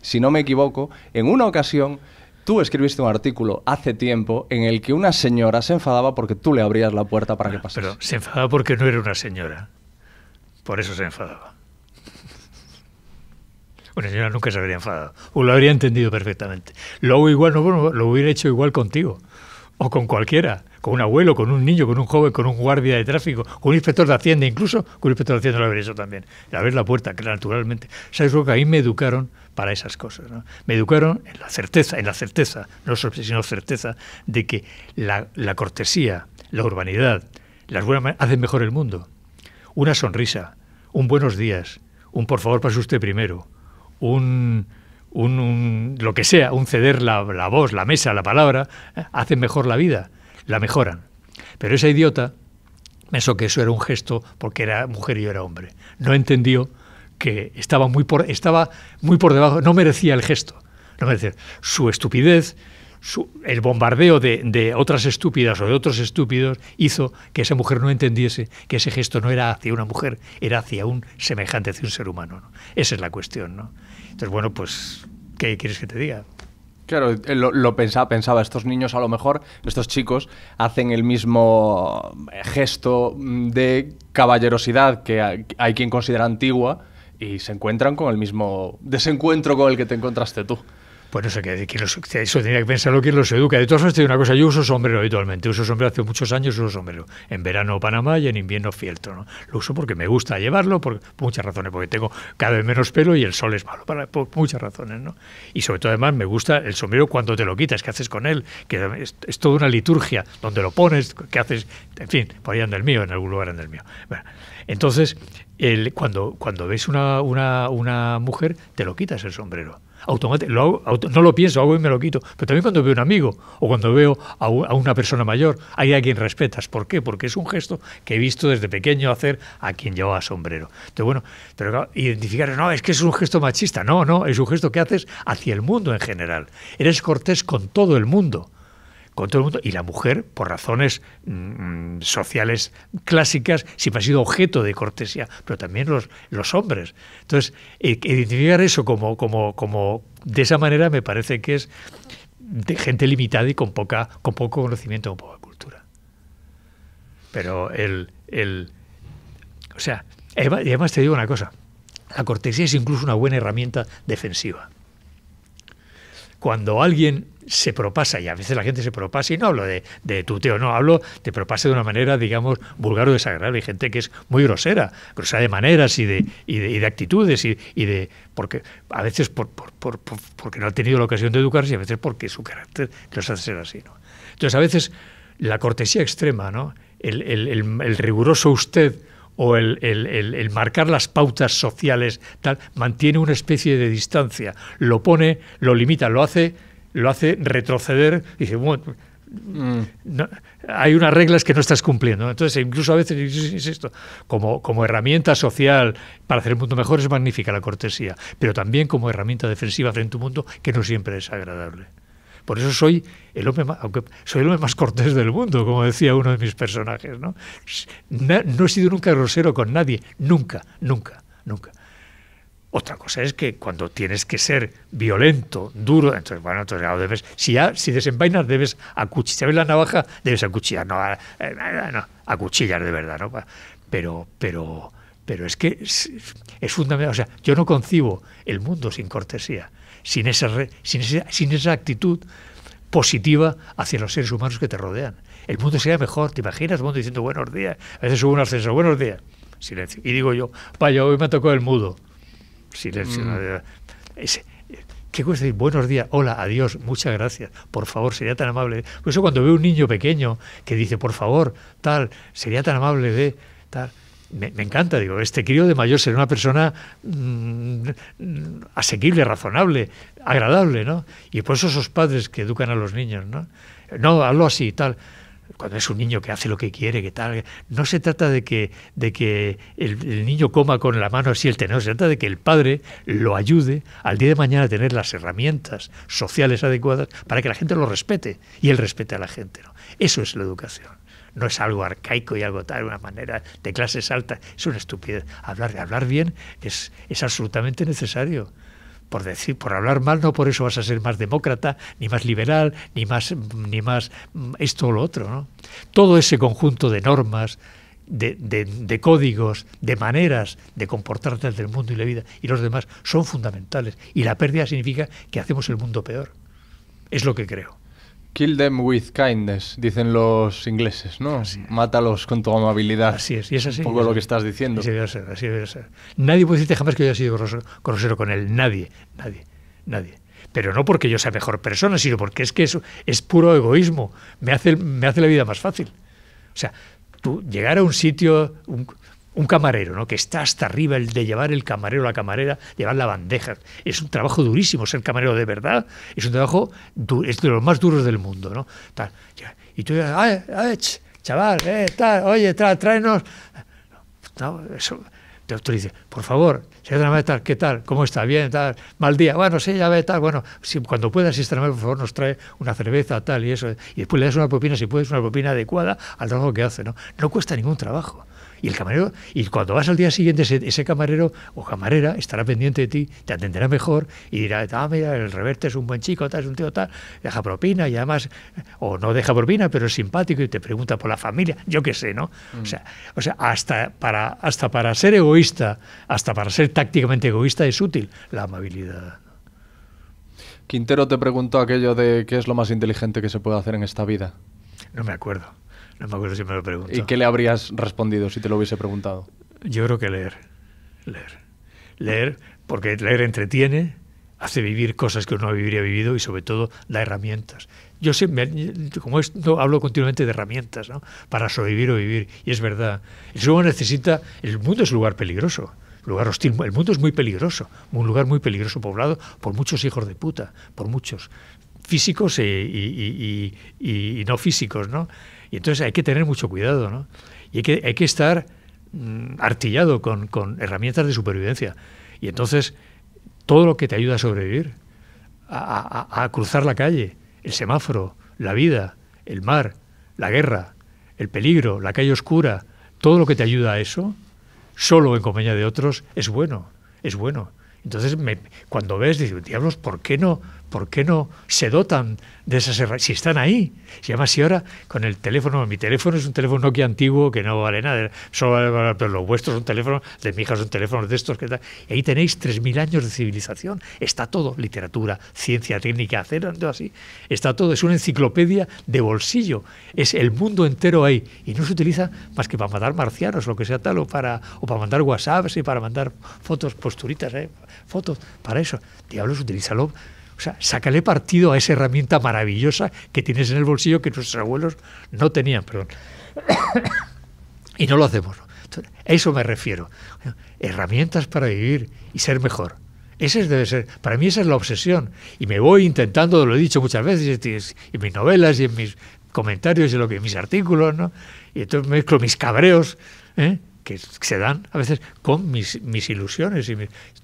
si no me equivoco, en una ocasión Tú escribiste un artículo hace tiempo en el que una señora se enfadaba porque tú le abrías la puerta para que pasara. Ah, pero se enfadaba porque no era una señora. Por eso se enfadaba. Una señora nunca se habría enfadado. O lo habría entendido perfectamente. igual no, lo hubiera hecho igual contigo. O con cualquiera. Con un abuelo, con un niño, con un joven, con un guardia de tráfico, con un inspector de Hacienda, incluso con un inspector de Hacienda lo habría hecho también. El abrir la puerta, que naturalmente. ¿Sabes lo que ahí me educaron para esas cosas? Me educaron en la certeza, en la certeza, no sino certeza, de que la, la cortesía, la urbanidad, las buenas maneras hacen mejor el mundo una sonrisa, un buenos días, un por favor pase usted primero, un, un, lo que sea, un ceder la, la voz, la mesa, la palabra, eh, hacen mejor la vida, la mejoran. Pero esa idiota pensó que eso era un gesto porque era mujer y yo era hombre. No entendió que estaba muy por, estaba muy por debajo, no merecía el gesto. No merecía. Su estupidez el bombardeo de, otras estúpidas o de otros estúpidos hizo que esa mujer no entendiese que ese gesto no era hacia una mujer, era hacia un semejante, hacia un ser humano. Esa es la cuestión, Entonces, bueno, pues, ¿qué quieres que te diga? Claro, eh, lo, pensaba, pensaba, estos niños a lo mejor, estos chicos, hacen el mismo eh, gesto mm, de caballerosidad que hay quien considera antigua y se encuentran con el mismo desencuentro con el que te encontraste tú. Pues no sé eso tendría que pensarlo quien los educa. De todas formas, te digo una cosa, yo uso sombrero habitualmente, uso sombrero hace muchos años, uso sombrero. En verano Panamá y en invierno fieltro, ¿no? Lo uso porque me gusta llevarlo, por, muchas razones, porque tengo cada vez menos pelo y el sol es malo, por muchas razones, ¿no? Y sobre todo además me gusta el sombrero cuando te lo quitas, ¿qué haces con él? Que es, toda una liturgia, donde lo pones, ¿qué haces? En fin, por ahí anda el mío, en algún lugar en el mío. entonces, el, cuando, cuando ves una, una mujer, te lo quitas el sombrero no lo pienso, hago y me lo quito. Pero también cuando veo a un amigo o cuando veo a, una persona mayor, hay a quien respetas. ¿Por qué? Porque es un gesto que he visto desde pequeño hacer a quien llevaba sombrero. Entonces, bueno, pero claro, identificar, no, es que es un gesto machista. No, no, es un gesto que haces hacia el mundo en general. Eres cortés con todo el mundo. Y la mujer, por razones mm, mm, sociales clásicas, siempre ha sido objeto de cortesía, pero también los, los hombres. Entonces, e, identificar eso como, como, de esa manera me parece que es de gente limitada y con, poca, con poco conocimiento, con poca cultura. Pero el, el o sea, además te digo una cosa, la cortesía es incluso una buena herramienta defensiva. Cuando alguien se propasa, y a veces la gente se propasa, y no hablo de, de tuteo, no, hablo de propasa de una manera, digamos, vulgar o desagradable. Hay gente que es muy grosera, grosera de maneras y de, de, actitudes, y, de. porque a veces por, porque no ha tenido la ocasión de educarse, y a veces porque su carácter los hace ser así, ¿no? Entonces, a veces la cortesía extrema, ¿no? el, riguroso usted o el, el, marcar las pautas sociales, tal, mantiene una especie de distancia, lo pone, lo limita, lo hace lo hace retroceder y dice, bueno, pues, mm. hay unas reglas que no estás cumpliendo. Entonces, incluso a veces, insisto, como, como herramienta social para hacer el mundo mejor es magnífica la cortesía, pero también como herramienta defensiva frente a un mundo que no siempre es agradable. Por eso soy el hombre más, soy el hombre más cortés del mundo, como decía uno de mis personajes. ¿no? no he sido nunca grosero con nadie, nunca, nunca, nunca. Otra cosa es que cuando tienes que ser violento, duro, entonces, bueno, entonces debes, si, si desenvainas, debes acuchillar. la navaja, debes acuchillar, no, no, eh, eh, no, acuchillar de verdad, ¿no? Pero, pero, pero es que es, fundamental. O sea, yo no concibo el mundo sin cortesía, sin esa, sin esa, actitud positiva hacia los seres humanos que te rodean. El mundo sería mejor, ¿te imaginas? El mundo diciendo buenos días. A veces subo un ascenso, buenos días. Silencio. Y digo yo, vaya, hoy me ha tocado el mudo. Silencio. Mm. ¿Qué cuesta buenos días, hola, adiós, muchas gracias, por favor, sería tan amable? Por eso cuando veo un niño pequeño que dice, por favor, tal, sería tan amable de tal, me, encanta, digo, este crío de mayor será una persona mm, asequible, razonable, agradable, ¿no? Y por eso esos padres que educan a los niños, ¿no? No, hazlo así, tal cuando es un niño que hace lo que quiere, que tal, no se trata de que, de que el, niño coma con la mano así el tenedor, se trata de que el padre lo ayude al día de mañana a tener las herramientas sociales adecuadas para que la gente lo respete y él respete a la gente. Eso es la educación. No es algo arcaico y algo tal, una manera de clases altas. Es una estupidez. Hablar, hablar bien es absolutamente necesario por decir, por hablar mal, no por eso vas a ser más demócrata, ni más liberal, ni más, ni más mm, esto o lo otro. ¿no? Todo ese conjunto de normas, de, códigos, de maneras de comportarte ante el mundo y la vida y los demás son fundamentales. Y la pérdida significa que hacemos el mundo peor. Es lo que creo. Kill them with kindness, dicen los ingleses, ¿no? Mátalos con tu amabilidad. Así es, y es así. Un poco lo que estás diciendo. Así debe ser, así debe ser. Nadie puede decirte jamás que yo haya sido grosero, con él, nadie, nadie, nadie pero no porque yo sea mejor persona, sino porque es que eso es puro egoísmo, me hace, me hace la vida más fácil. O sea, tú llegar a un sitio, un camarero, ¿no? Que está hasta arriba el de llevar el camarero, la camarera, llevar la bandeja. Es un trabajo durísimo ser camarero de verdad. Es un trabajo es de los más duros del mundo, ¿no? Tal. Y tú, ay, ah, eh, ay, ah, eh, chaval, eh, tal, oye, tra, tráenos. eso. te dice, por favor, señor tal, ¿qué tal? ¿Cómo está? ¿Bien? Tal, mal día. Bueno, sí, ya ve, tal. Bueno, si, cuando puedas, si por favor, nos trae una cerveza, tal y eso. Y después le das una propina, si puedes, una propina adecuada al trabajo que hace, ¿no? No cuesta ningún trabajo y el camarero, y cuando vas al día siguiente, ese, camarero o camarera estará pendiente de ti, te atenderá mejor y dirá, ah, mira, el reverte es un buen chico, tal, es un tío tal, deja propina y además, o no deja propina, pero es simpático y te pregunta por la familia, yo qué sé, ¿no? O, mm. sea, o sea, hasta para, hasta para ser egoísta, hasta para ser tácticamente egoísta es útil la amabilidad. Quintero te preguntó aquello de qué es lo más inteligente que se puede hacer en esta vida. No me acuerdo. No me acuerdo si me lo preguntó. ¿Y qué le habrías respondido si te lo hubiese preguntado? Yo creo que leer. Leer. Leer, porque leer entretiene, hace vivir cosas que uno habría vivido y sobre todo da herramientas. Yo siempre, como esto, hablo continuamente de herramientas, ¿no? Para sobrevivir o vivir. Y es verdad. El necesita. El mundo es un lugar peligroso lugar hostil. El mundo es muy peligroso, un lugar muy peligroso poblado por muchos hijos de puta, por muchos físicos eh, y, y, no físicos, ¿no? Y entonces hay que tener mucho cuidado, ¿no? Y hay que, hay que estar mm, artillado con, herramientas de supervivencia. Y entonces todo lo que te ayuda a sobrevivir, a, cruzar la calle, el semáforo, la vida, el mar, la guerra, el peligro, la calle oscura, todo lo que te ayuda a eso, solo en compañía de otros, es bueno, es bueno. Entonces, me, cuando ves, dices, diablos, ¿por qué no ¿por qué no se dotan de esas herramientas? Si están ahí. Si además, si ahora con el teléfono, mi teléfono es un teléfono Nokia antiguo que no vale nada, pero los vuestros son teléfonos, de mi hija son teléfonos de estos, que tal. Y ahí tenéis 3.000 años de civilización. Está todo, literatura, ciencia, técnica, acero, todo así. Está todo, es una enciclopedia de bolsillo. Es el mundo entero ahí. Y no se utiliza más que para mandar marcianos, lo que sea tal, o para, para mandar WhatsApps y para mandar fotos, posturitas, ¿eh? fotos, para eso. Diablos, utilízalo o sea, sácale partido a esa herramienta maravillosa que tienes en el bolsillo que nuestros abuelos no tenían, perdón. y no lo hacemos. a eso me refiero. Herramientas para vivir y ser mejor. Esa debe ser, para mí esa es la obsesión. Y me voy intentando, lo he dicho muchas veces, en mis novelas y en mis comentarios y en, lo que, en mis artículos, ¿no? Y entonces mezclo mis cabreos, ¿eh? que se dan a veces con mis, mis ilusiones. Y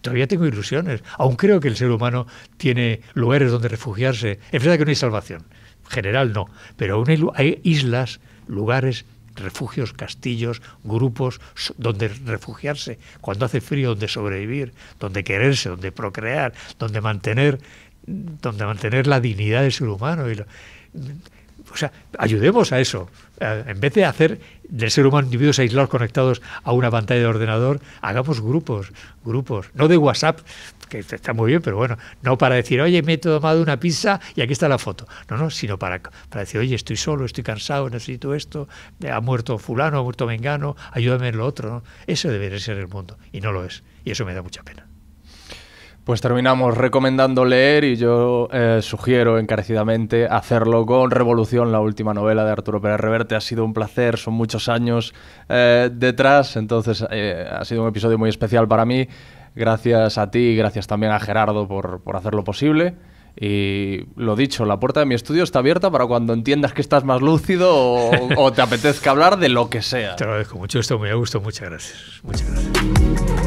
todavía tengo ilusiones. Aún creo que el ser humano tiene lugares donde refugiarse. Es verdad que no hay salvación. En general no. Pero aún hay, islas, lugares refugios, castillos, grupos donde refugiarse, cuando hace frío, donde sobrevivir, donde quererse, donde procrear, donde mantener, donde mantener la dignidad del ser humano. Y o sea, ayudemos a eso. Eh, en vez de hacer del ser humano individuos aislados conectados a una pantalla de ordenador, hagamos grupos, grupos, no de WhatsApp, que está muy bien, pero bueno, no para decir, oye, me he tomado una pizza y aquí está la foto. No, no, sino para, para decir, oye, estoy solo, estoy cansado, necesito esto, eh, ha muerto fulano, ha muerto mengano, ayúdame en lo otro. ¿no? Eso debería ser el mundo, y no lo es, y eso me da mucha pena. Pues terminamos recomendando leer y yo eh, sugiero encarecidamente hacerlo con Revolución, la última novela de Arturo Pérez Reverte. Ha sido un placer, son muchos años eh, detrás, entonces eh, ha sido un episodio muy especial para mí. Gracias a ti y gracias también a Gerardo por, por hacerlo posible. Y lo dicho, la puerta de mi estudio está abierta para cuando entiendas que estás más lúcido o, te apetezca hablar de lo que sea. Te agradezco mucho, esto me ha gustado. Muchas gracias. Muchas gracias.